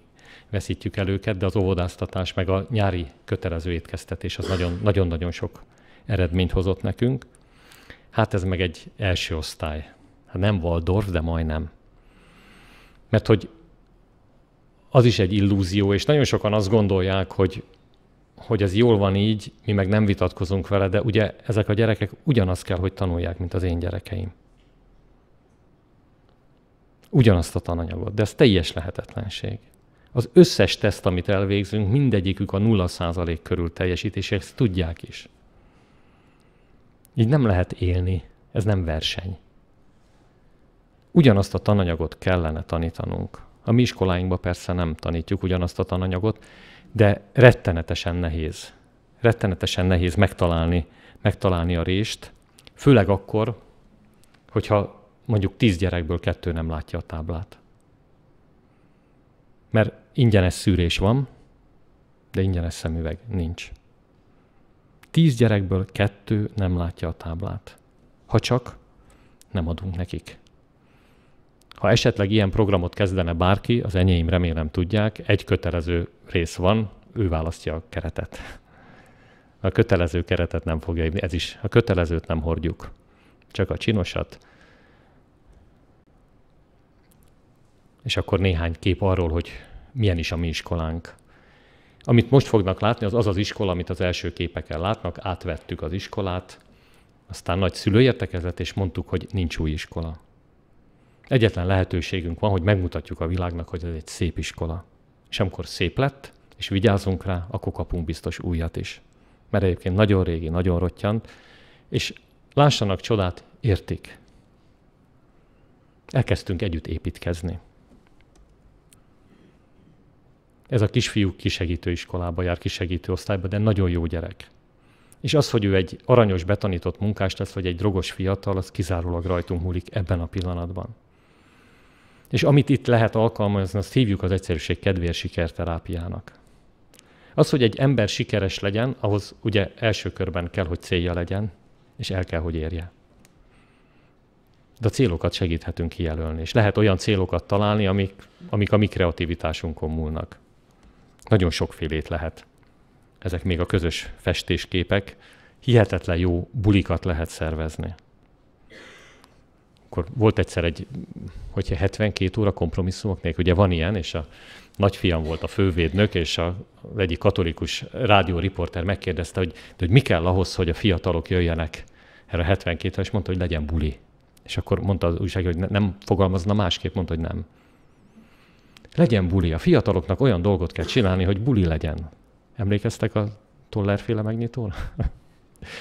veszítjük el őket, de az óvodáztatás meg a nyári kötelező étkeztetés az nagyon-nagyon sok eredményt hozott nekünk. Hát ez meg egy első osztály. Hát nem Waldorf, de majdnem. Mert hogy az is egy illúzió, és nagyon sokan azt gondolják, hogy hogy ez jól van így, mi meg nem vitatkozunk vele, de ugye ezek a gyerekek ugyanazt kell, hogy tanulják, mint az én gyerekeim. Ugyanazt a tananyagot, de ez teljes lehetetlenség. Az összes teszt, amit elvégzünk, mindegyikük a 0% körül teljesítés, ezt tudják is. Így nem lehet élni, ez nem verseny. Ugyanazt a tananyagot kellene tanítanunk. A mi iskoláinkban persze nem tanítjuk ugyanazt a tananyagot, de rettenetesen nehéz. Rettenetesen nehéz megtalálni, megtalálni a rést, főleg akkor, hogyha mondjuk tíz gyerekből kettő nem látja a táblát. Mert ingyenes szűrés van, de ingyenes szemüveg nincs. Tíz gyerekből kettő nem látja a táblát. Ha csak nem adunk nekik. Ha esetleg ilyen programot kezdene bárki, az enyém remélem tudják, egy kötelező rész van, ő választja a keretet. A kötelező keretet nem fogja írni, ez is. A kötelezőt nem hordjuk, csak a csinosat. És akkor néhány kép arról, hogy milyen is a mi iskolánk. Amit most fognak látni, az az az iskola, amit az első képeken látnak, átvettük az iskolát, aztán nagy szülőértekezett, és mondtuk, hogy nincs új iskola. Egyetlen lehetőségünk van, hogy megmutatjuk a világnak, hogy ez egy szép iskola. És amikor szép lett, és vigyázunk rá, akkor kapunk biztos újat is. Mert egyébként nagyon régi, nagyon rottyant, és lássanak csodát, értik. Elkezdtünk együtt építkezni. Ez a kisfiú kisegítő iskolába jár, kisegítő osztályba, de nagyon jó gyerek. És az, hogy ő egy aranyos, betanított munkás lesz, vagy egy drogos fiatal, az kizárólag rajtunk múlik ebben a pillanatban. És amit itt lehet alkalmazni, azt hívjuk az egyszerűség kedvéért sikerterápiának. Az, hogy egy ember sikeres legyen, ahhoz ugye első körben kell, hogy célja legyen, és el kell, hogy érje. De a célokat segíthetünk kijelölni, és lehet olyan célokat találni, amik, amik a mi kreativitásunkon múlnak. Nagyon sokfélét lehet. Ezek még a közös festésképek. Hihetetlen jó bulikat lehet szervezni akkor volt egyszer egy, hogyha 72 óra kompromisszumok nélkül, ugye van ilyen, és a nagyfiam volt a fővédnök, és a, egyik katolikus rádióriporter megkérdezte, hogy, de, hogy mi kell ahhoz, hogy a fiatalok jöjjenek erre a 72 és mondta, hogy legyen buli. És akkor mondta az újság, hogy ne, nem fogalmazna másképp, mondta, hogy nem. Legyen buli. A fiataloknak olyan dolgot kell csinálni, hogy buli legyen. Emlékeztek a Tollerféle megnyitóra?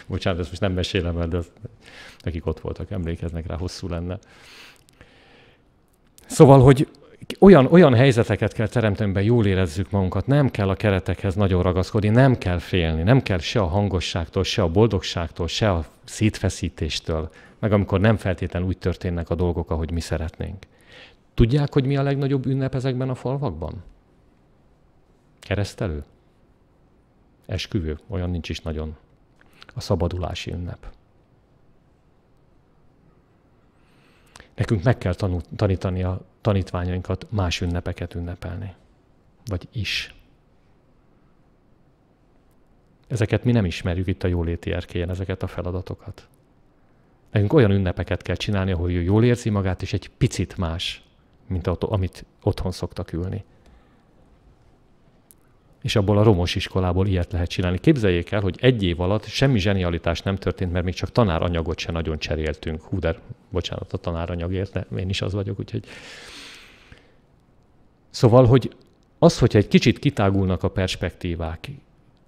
Bocsánat, ezt most nem mesélem el, de akik ott voltak, emlékeznek rá, hosszú lenne. Szóval, hogy olyan, olyan helyzeteket kell teremteni, jól érezzük magunkat, nem kell a keretekhez nagyon ragaszkodni, nem kell félni, nem kell se a hangosságtól, se a boldogságtól, se a szétfeszítéstől, meg amikor nem feltétlenül úgy történnek a dolgok, ahogy mi szeretnénk. Tudják, hogy mi a legnagyobb ünnep ezekben a falvakban? Keresztelő? Esküvő? Olyan nincs is nagyon a szabadulási ünnep. Nekünk meg kell tanul, tanítani a tanítványainkat más ünnepeket ünnepelni. Vagy is. Ezeket mi nem ismerjük itt a jóléti erkélyen, ezeket a feladatokat. Nekünk olyan ünnepeket kell csinálni, ahol ő jól érzi magát, és egy picit más, mint amit otthon szoktak ülni és abból a romos iskolából ilyet lehet csinálni. Képzeljék el, hogy egy év alatt semmi zsenialitás nem történt, mert még csak tanáranyagot se nagyon cseréltünk. Hú, de bocsánat a tanáranyagért, de én is az vagyok, úgyhogy... Szóval, hogy az, hogyha egy kicsit kitágulnak a perspektívák,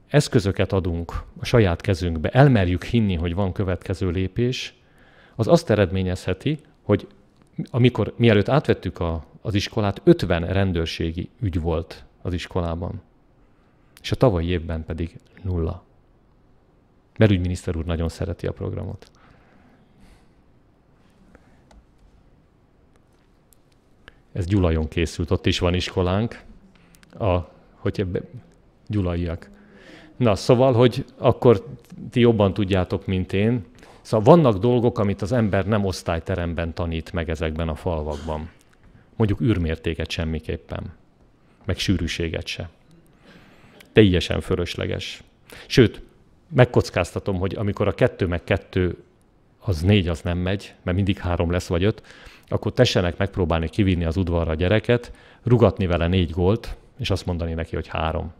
eszközöket adunk a saját kezünkbe, elmerjük hinni, hogy van következő lépés, az azt eredményezheti, hogy amikor, mielőtt átvettük a, az iskolát, 50 rendőrségi ügy volt az iskolában és a tavalyi évben pedig nulla. Belügyminiszter úr nagyon szereti a programot. Ez Gyulajon készült, ott is van iskolánk, a, hogy ebbe, gyulaiak. Na, szóval, hogy akkor ti jobban tudjátok, mint én. Szóval vannak dolgok, amit az ember nem osztályteremben tanít meg ezekben a falvakban. Mondjuk űrmértéket semmiképpen, meg sűrűséget se teljesen fölösleges. Sőt, megkockáztatom, hogy amikor a kettő meg kettő az négy, az nem megy, mert mindig három lesz vagy öt, akkor tessenek megpróbálni kivinni az udvarra a gyereket, rugatni vele négy gólt, és azt mondani neki, hogy három.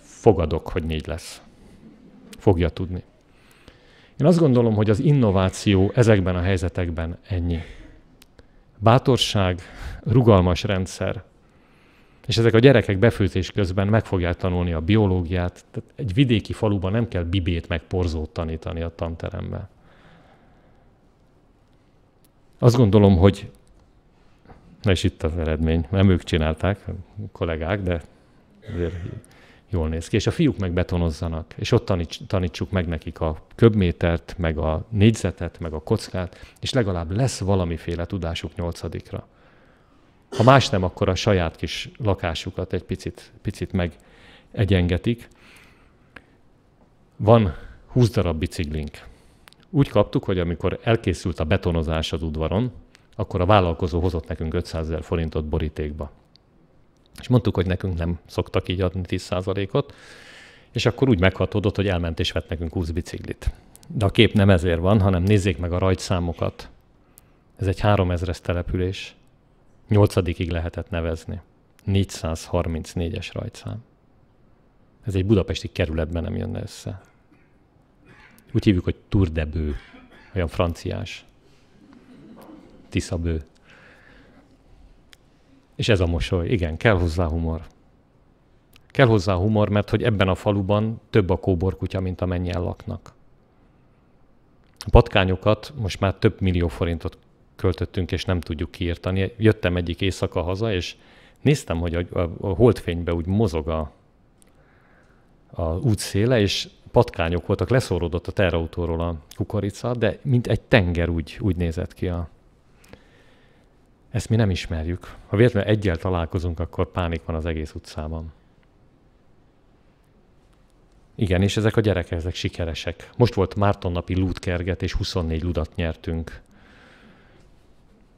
Fogadok, hogy négy lesz. Fogja tudni. Én azt gondolom, hogy az innováció ezekben a helyzetekben ennyi. Bátorság, rugalmas rendszer, és ezek a gyerekek befőzés közben meg fogják tanulni a biológiát. Tehát egy vidéki faluban nem kell bibét meg porzót tanítani a tanteremben. Azt gondolom, hogy na és itt az eredmény, nem ők csinálták, kollégák, de azért jól néz ki. És a fiúk meg betonozzanak, és ott taníts, tanítsuk meg nekik a köbmétert, meg a négyzetet, meg a kockát, és legalább lesz valamiféle tudásuk nyolcadikra. Ha más nem, akkor a saját kis lakásukat egy picit, picit meg egyengetik. Van 20 darab biciklink. Úgy kaptuk, hogy amikor elkészült a betonozás az udvaron, akkor a vállalkozó hozott nekünk 500 ezer forintot borítékba. És mondtuk, hogy nekünk nem szoktak így adni 10%-ot, és akkor úgy meghatódott, hogy elment és vett nekünk 20 biciklit. De a kép nem ezért van, hanem nézzék meg a rajtszámokat. Ez egy 3000-es település. Nyolcadikig lehetett nevezni. 434-es rajtszám. Ez egy budapesti kerületben nem jönne össze. Úgy hívjuk, hogy turdebő, olyan franciás. Tiszabő. És ez a mosoly. Igen, kell hozzá humor. Kell hozzá humor, mert hogy ebben a faluban több a kóborkutya, mint amennyien laknak. A patkányokat most már több millió forintot költöttünk, és nem tudjuk kiírtani. Jöttem egyik éjszaka haza, és néztem, hogy a, a, a holdfénybe úgy mozog a, a útszéle, és patkányok voltak, leszorodott a terautóról a kukorica, de mint egy tenger úgy, úgy nézett ki a... Ezt mi nem ismerjük. Ha véletlenül egyel találkozunk, akkor pánik van az egész utcában. Igen, és ezek a gyerekek, ezek sikeresek. Most volt napi lúdkerget, és 24 ludat nyertünk.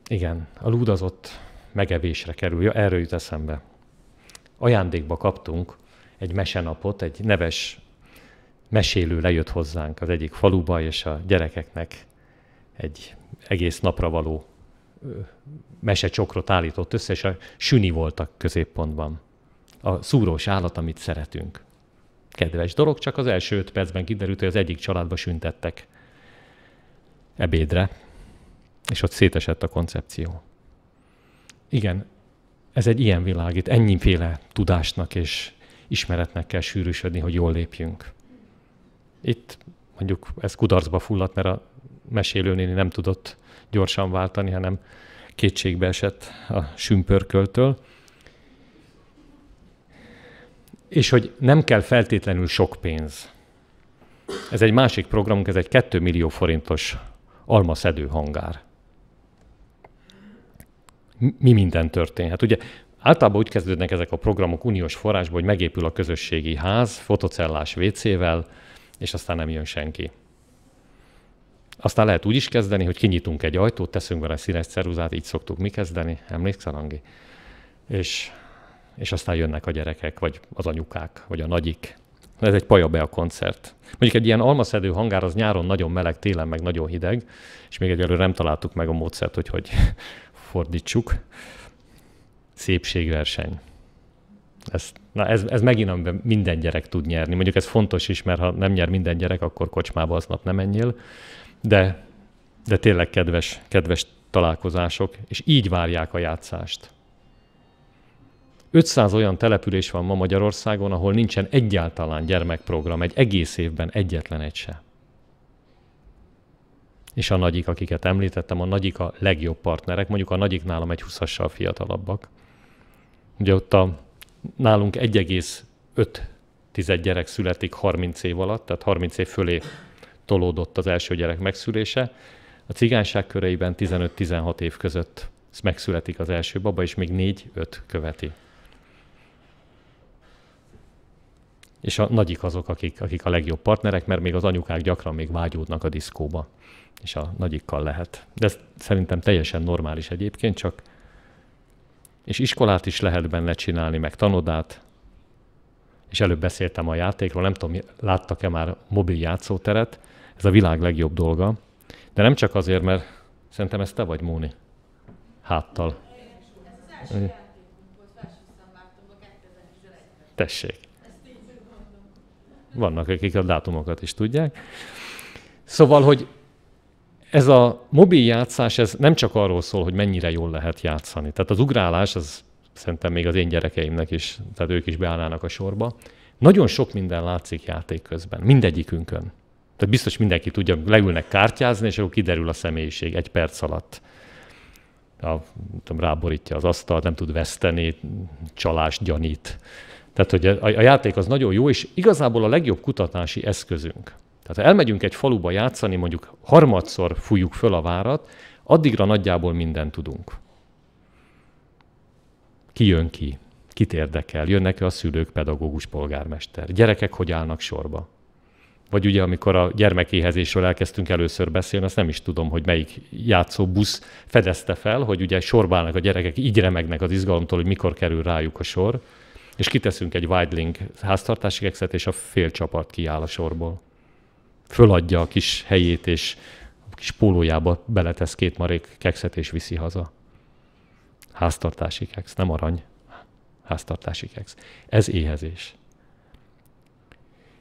Igen, a lúdazott megevésre kerül, erről jut eszembe. Ajándékba kaptunk egy mesenapot, egy neves mesélő lejött hozzánk az egyik faluba, és a gyerekeknek egy egész napra való mesecsokrot állított össze, és a süni voltak középpontban. A szúrós állat, amit szeretünk. Kedves dolog, csak az első öt percben kiderült, hogy az egyik családba süntettek ebédre, és ott szétesett a koncepció. Igen, ez egy ilyen világ, itt ennyiféle tudásnak és ismeretnek kell sűrűsödni, hogy jól lépjünk. Itt mondjuk ez kudarcba fulladt, mert a mesélőnéni nem tudott gyorsan váltani, hanem kétségbe esett a sümpörköltől. És hogy nem kell feltétlenül sok pénz. Ez egy másik programunk, ez egy 2 millió forintos almaszedő hangár mi minden történhet. Hát ugye általában úgy kezdődnek ezek a programok uniós forrásból, hogy megépül a közösségi ház fotocellás WC-vel, és aztán nem jön senki. Aztán lehet úgy is kezdeni, hogy kinyitunk egy ajtót, teszünk vele színes ceruzát, így szoktuk mi kezdeni, emlékszel, Angi? És, és aztán jönnek a gyerekek, vagy az anyukák, vagy a nagyik. Ez egy paja be a koncert. Mondjuk egy ilyen almaszedő hangár az nyáron nagyon meleg, télen meg nagyon hideg, és még egyelőre nem találtuk meg a módszert, hogy hogy, fordítsuk. Szépségverseny. Ez, na ez, ez megint, amiben minden gyerek tud nyerni. Mondjuk ez fontos is, mert ha nem nyer minden gyerek, akkor kocsmába aznap nem menjél. De, de tényleg kedves, kedves találkozások, és így várják a játszást. 500 olyan település van ma Magyarországon, ahol nincsen egyáltalán gyermekprogram, egy egész évben egyetlen egy sem és a nagyik, akiket említettem, a nagyik a legjobb partnerek, mondjuk a nagyik nálam egy 20-assal fiatalabbak. Ugye ott a, nálunk 1,5 tized gyerek születik 30 év alatt, tehát 30 év fölé tolódott az első gyerek megszülése. A cigányság köreiben 15-16 év között megszületik az első baba, és még 4-5 követi. És a nagyik azok, akik, akik a legjobb partnerek, mert még az anyukák gyakran még vágyódnak a diszkóba és a nagyikkal lehet. De ez szerintem teljesen normális egyébként, csak és iskolát is lehet benne csinálni, meg tanodát, és előbb beszéltem a játékról, nem tudom, láttak-e már mobil játszóteret, ez a világ legjobb dolga, de nem csak azért, mert szerintem ez te vagy, Móni, háttal. Ez Tessék. Vannak, akik a dátumokat is tudják. Szóval, hogy ez a mobil játszás, ez nem csak arról szól, hogy mennyire jól lehet játszani. Tehát az ugrálás, az szerintem még az én gyerekeimnek is, tehát ők is beállnának a sorba. Nagyon sok minden látszik játék közben, mindegyikünkön. Tehát biztos mindenki tudja, leülnek kártyázni, és akkor kiderül a személyiség egy perc alatt. A, tudom, ráborítja az asztalt, nem tud veszteni, csalást gyanít. Tehát, hogy a, a játék az nagyon jó, és igazából a legjobb kutatási eszközünk. Tehát ha elmegyünk egy faluba játszani, mondjuk harmadszor fújjuk föl a várat, addigra nagyjából mindent tudunk. Ki jön ki? Kit érdekel? Jönnek-e a szülők, pedagógus, polgármester? Gyerekek hogy állnak sorba? Vagy ugye, amikor a gyermekéhezésről elkezdtünk először beszélni, azt nem is tudom, hogy melyik játszó busz fedezte fel, hogy ugye sorbálnak a gyerekek, így remegnek az izgalomtól, hogy mikor kerül rájuk a sor, és kiteszünk egy wide link háztartási exet, és a fél csapat kiáll a sorból föladja a kis helyét, és a kis pólójába beletesz két marék kekszet, és viszi haza. Háztartási keksz, nem arany. Háztartási keksz. Ez éhezés.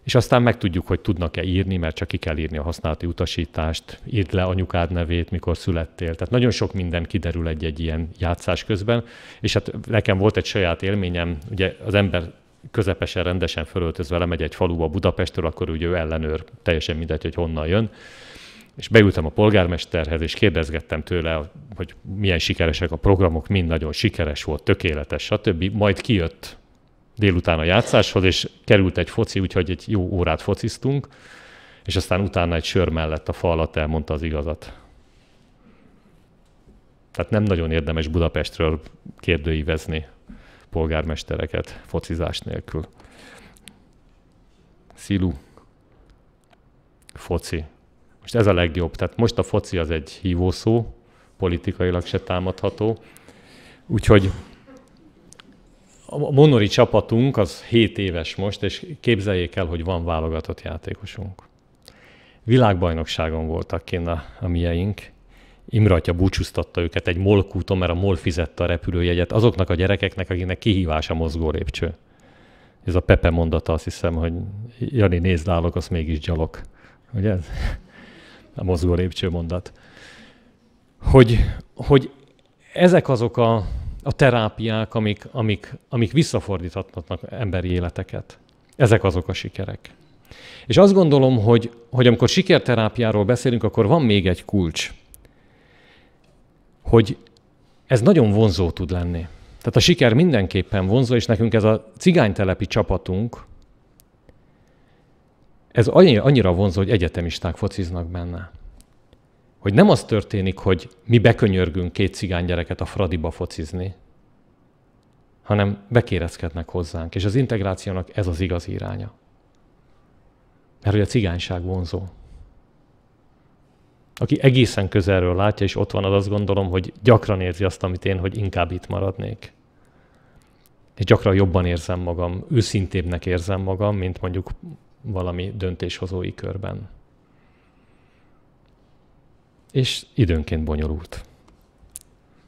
És aztán megtudjuk, hogy tudnak-e írni, mert csak ki kell írni a használati utasítást, írd le anyukád nevét, mikor születtél. Tehát nagyon sok minden kiderül egy-egy ilyen játszás közben. És hát nekem volt egy saját élményem, ugye az ember közepesen rendesen fölöltözve lemegy egy faluba Budapestről, akkor ugye ő ellenőr, teljesen mindegy, hogy honnan jön. És beültem a polgármesterhez, és kérdezgettem tőle, hogy milyen sikeresek a programok, mind nagyon sikeres volt, tökéletes, stb. Majd kijött délután a játszáshoz, és került egy foci, úgyhogy egy jó órát fociztunk, és aztán utána egy sör mellett a fa alatt elmondta az igazat. Tehát nem nagyon érdemes Budapestről kérdőívezni polgármestereket focizás nélkül. Szilu, foci. Most ez a legjobb. Tehát most a foci az egy hívószó, politikailag se támadható. Úgyhogy a monori csapatunk az 7 éves most, és képzeljék el, hogy van válogatott játékosunk. Világbajnokságon voltak kéne a, a mieink, Imre atya búcsúztatta őket egy molkúton, mert a mol fizette a repülőjegyet azoknak a gyerekeknek, akiknek kihívás a mozgó lépcső. Ez a Pepe mondata, azt hiszem, hogy Jani, nézd, állok, azt mégis gyalog. Ugye ez? A mozgó lépcső mondat. Hogy, hogy ezek azok a, a terápiák, amik, amik, amik visszafordíthatnak emberi életeket. Ezek azok a sikerek. És azt gondolom, hogy, hogy amikor sikerterápiáról beszélünk, akkor van még egy kulcs – hogy ez nagyon vonzó tud lenni. Tehát a siker mindenképpen vonzó, és nekünk ez a cigánytelepi csapatunk, ez annyira vonzó, hogy egyetemisták fociznak benne. Hogy nem az történik, hogy mi bekönyörgünk két cigány gyereket a Fradiba focizni, hanem bekérezkednek hozzánk. És az integrációnak ez az igaz iránya. Mert hogy a cigányság vonzó aki egészen közelről látja, és ott van, az azt gondolom, hogy gyakran érzi azt, amit én, hogy inkább itt maradnék. És gyakran jobban érzem magam, őszintébbnek érzem magam, mint mondjuk valami döntéshozói körben. És időnként bonyolult.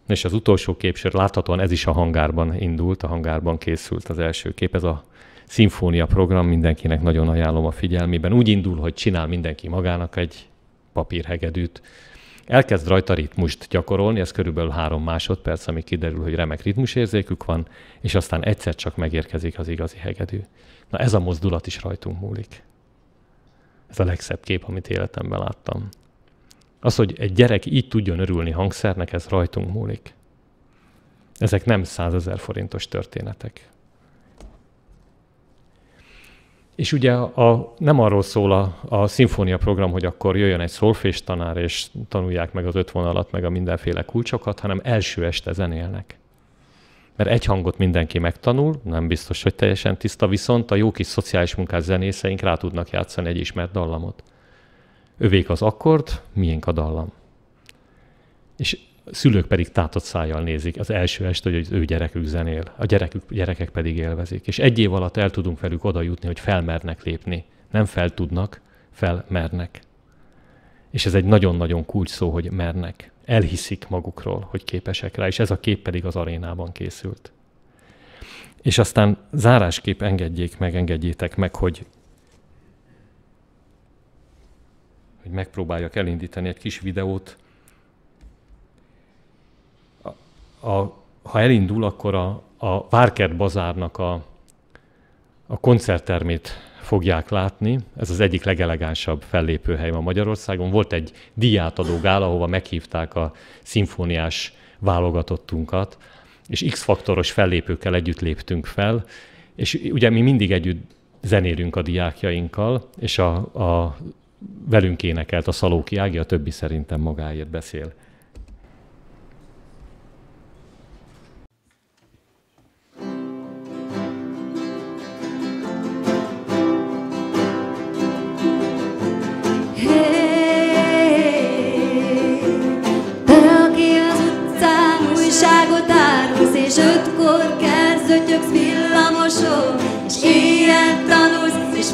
És az utolsó képsor, láthatóan ez is a hangárban indult, a hangárban készült az első kép, ez a szimfónia program, mindenkinek nagyon ajánlom a figyelmében. Úgy indul, hogy csinál mindenki magának egy papírhegedűt, elkezd rajta ritmust gyakorolni, ez körülbelül három másodperc, ami kiderül, hogy remek ritmusérzékük van, és aztán egyszer csak megérkezik az igazi hegedű. Na ez a mozdulat is rajtunk múlik. Ez a legszebb kép, amit életemben láttam. Az, hogy egy gyerek így tudjon örülni hangszernek, ez rajtunk múlik. Ezek nem százezer forintos történetek. És ugye a, nem arról szól a, a szimfónia program, hogy akkor jöjjön egy szolfés tanár, és tanulják meg az öt vonalat, meg a mindenféle kulcsokat, hanem első este zenélnek. Mert egy hangot mindenki megtanul, nem biztos, hogy teljesen tiszta, viszont a jó kis szociális munkás zenészeink rá tudnak játszani egy ismert dallamot. Övék az akkord, miénk a dallam. És szülők pedig tátott szájjal nézik az első este, hogy az ő gyerekük zenél, a gyerekük, gyerekek pedig élvezik. És egy év alatt el tudunk velük oda jutni, hogy felmernek lépni. Nem fel tudnak, felmernek. És ez egy nagyon-nagyon kulcs szó, hogy mernek. Elhiszik magukról, hogy képesek rá, és ez a kép pedig az arénában készült. És aztán zárásképp engedjék meg, engedjétek meg, hogy, hogy megpróbáljak elindítani egy kis videót, a, ha elindul, akkor a, a Várkert bazárnak a, a koncerttermét fogják látni. Ez az egyik legelegánsabb fellépőhely ma Magyarországon. Volt egy díjátadó gála, ahova meghívták a szimfóniás válogatottunkat, és X-faktoros fellépőkkel együtt léptünk fel, és ugye mi mindig együtt zenélünk a diákjainkkal, és a, a velünk énekelt a Szalóki Ági, a többi szerintem magáért beszél.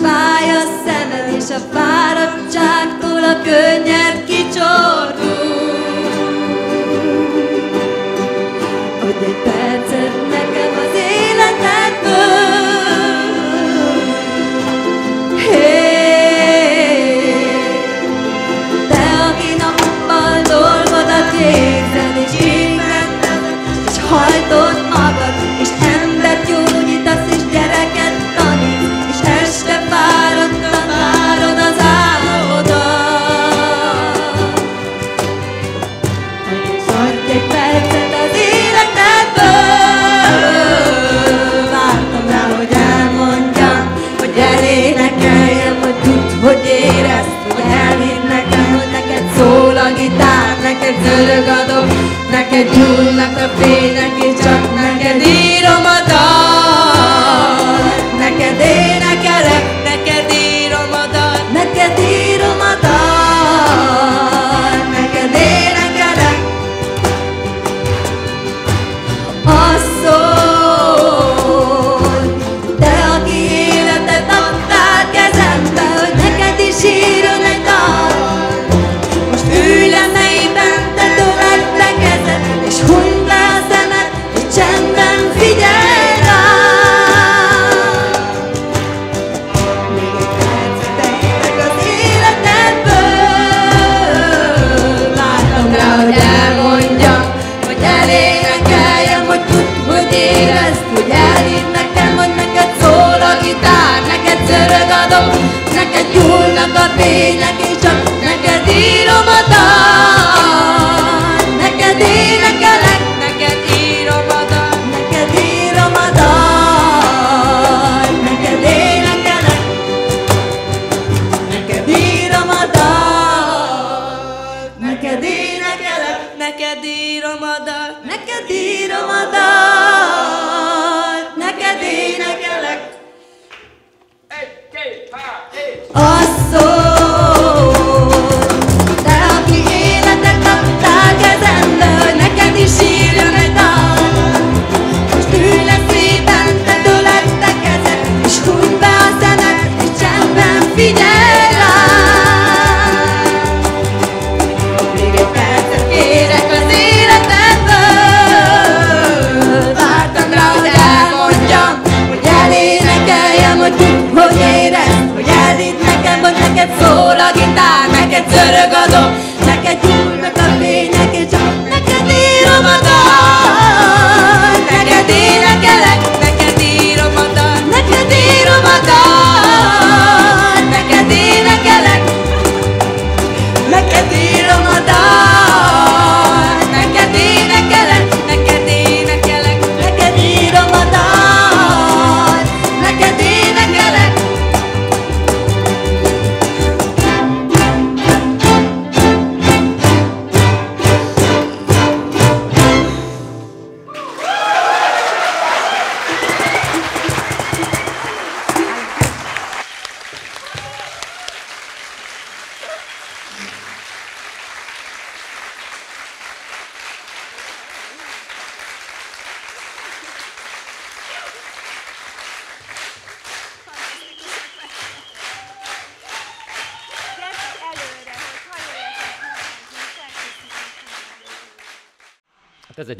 fáj a szemed, és a fáradtságtól a könnyed kicsor.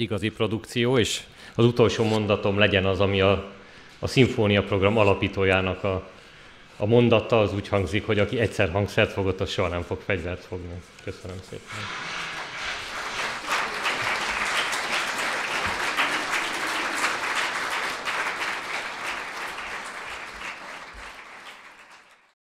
igazi produkció, és az utolsó mondatom legyen az, ami a, a szimfónia program alapítójának a, a mondata az úgy hangzik, hogy aki egyszer hangszert fogott, az soha nem fog fegyvert fogni. Köszönöm szépen.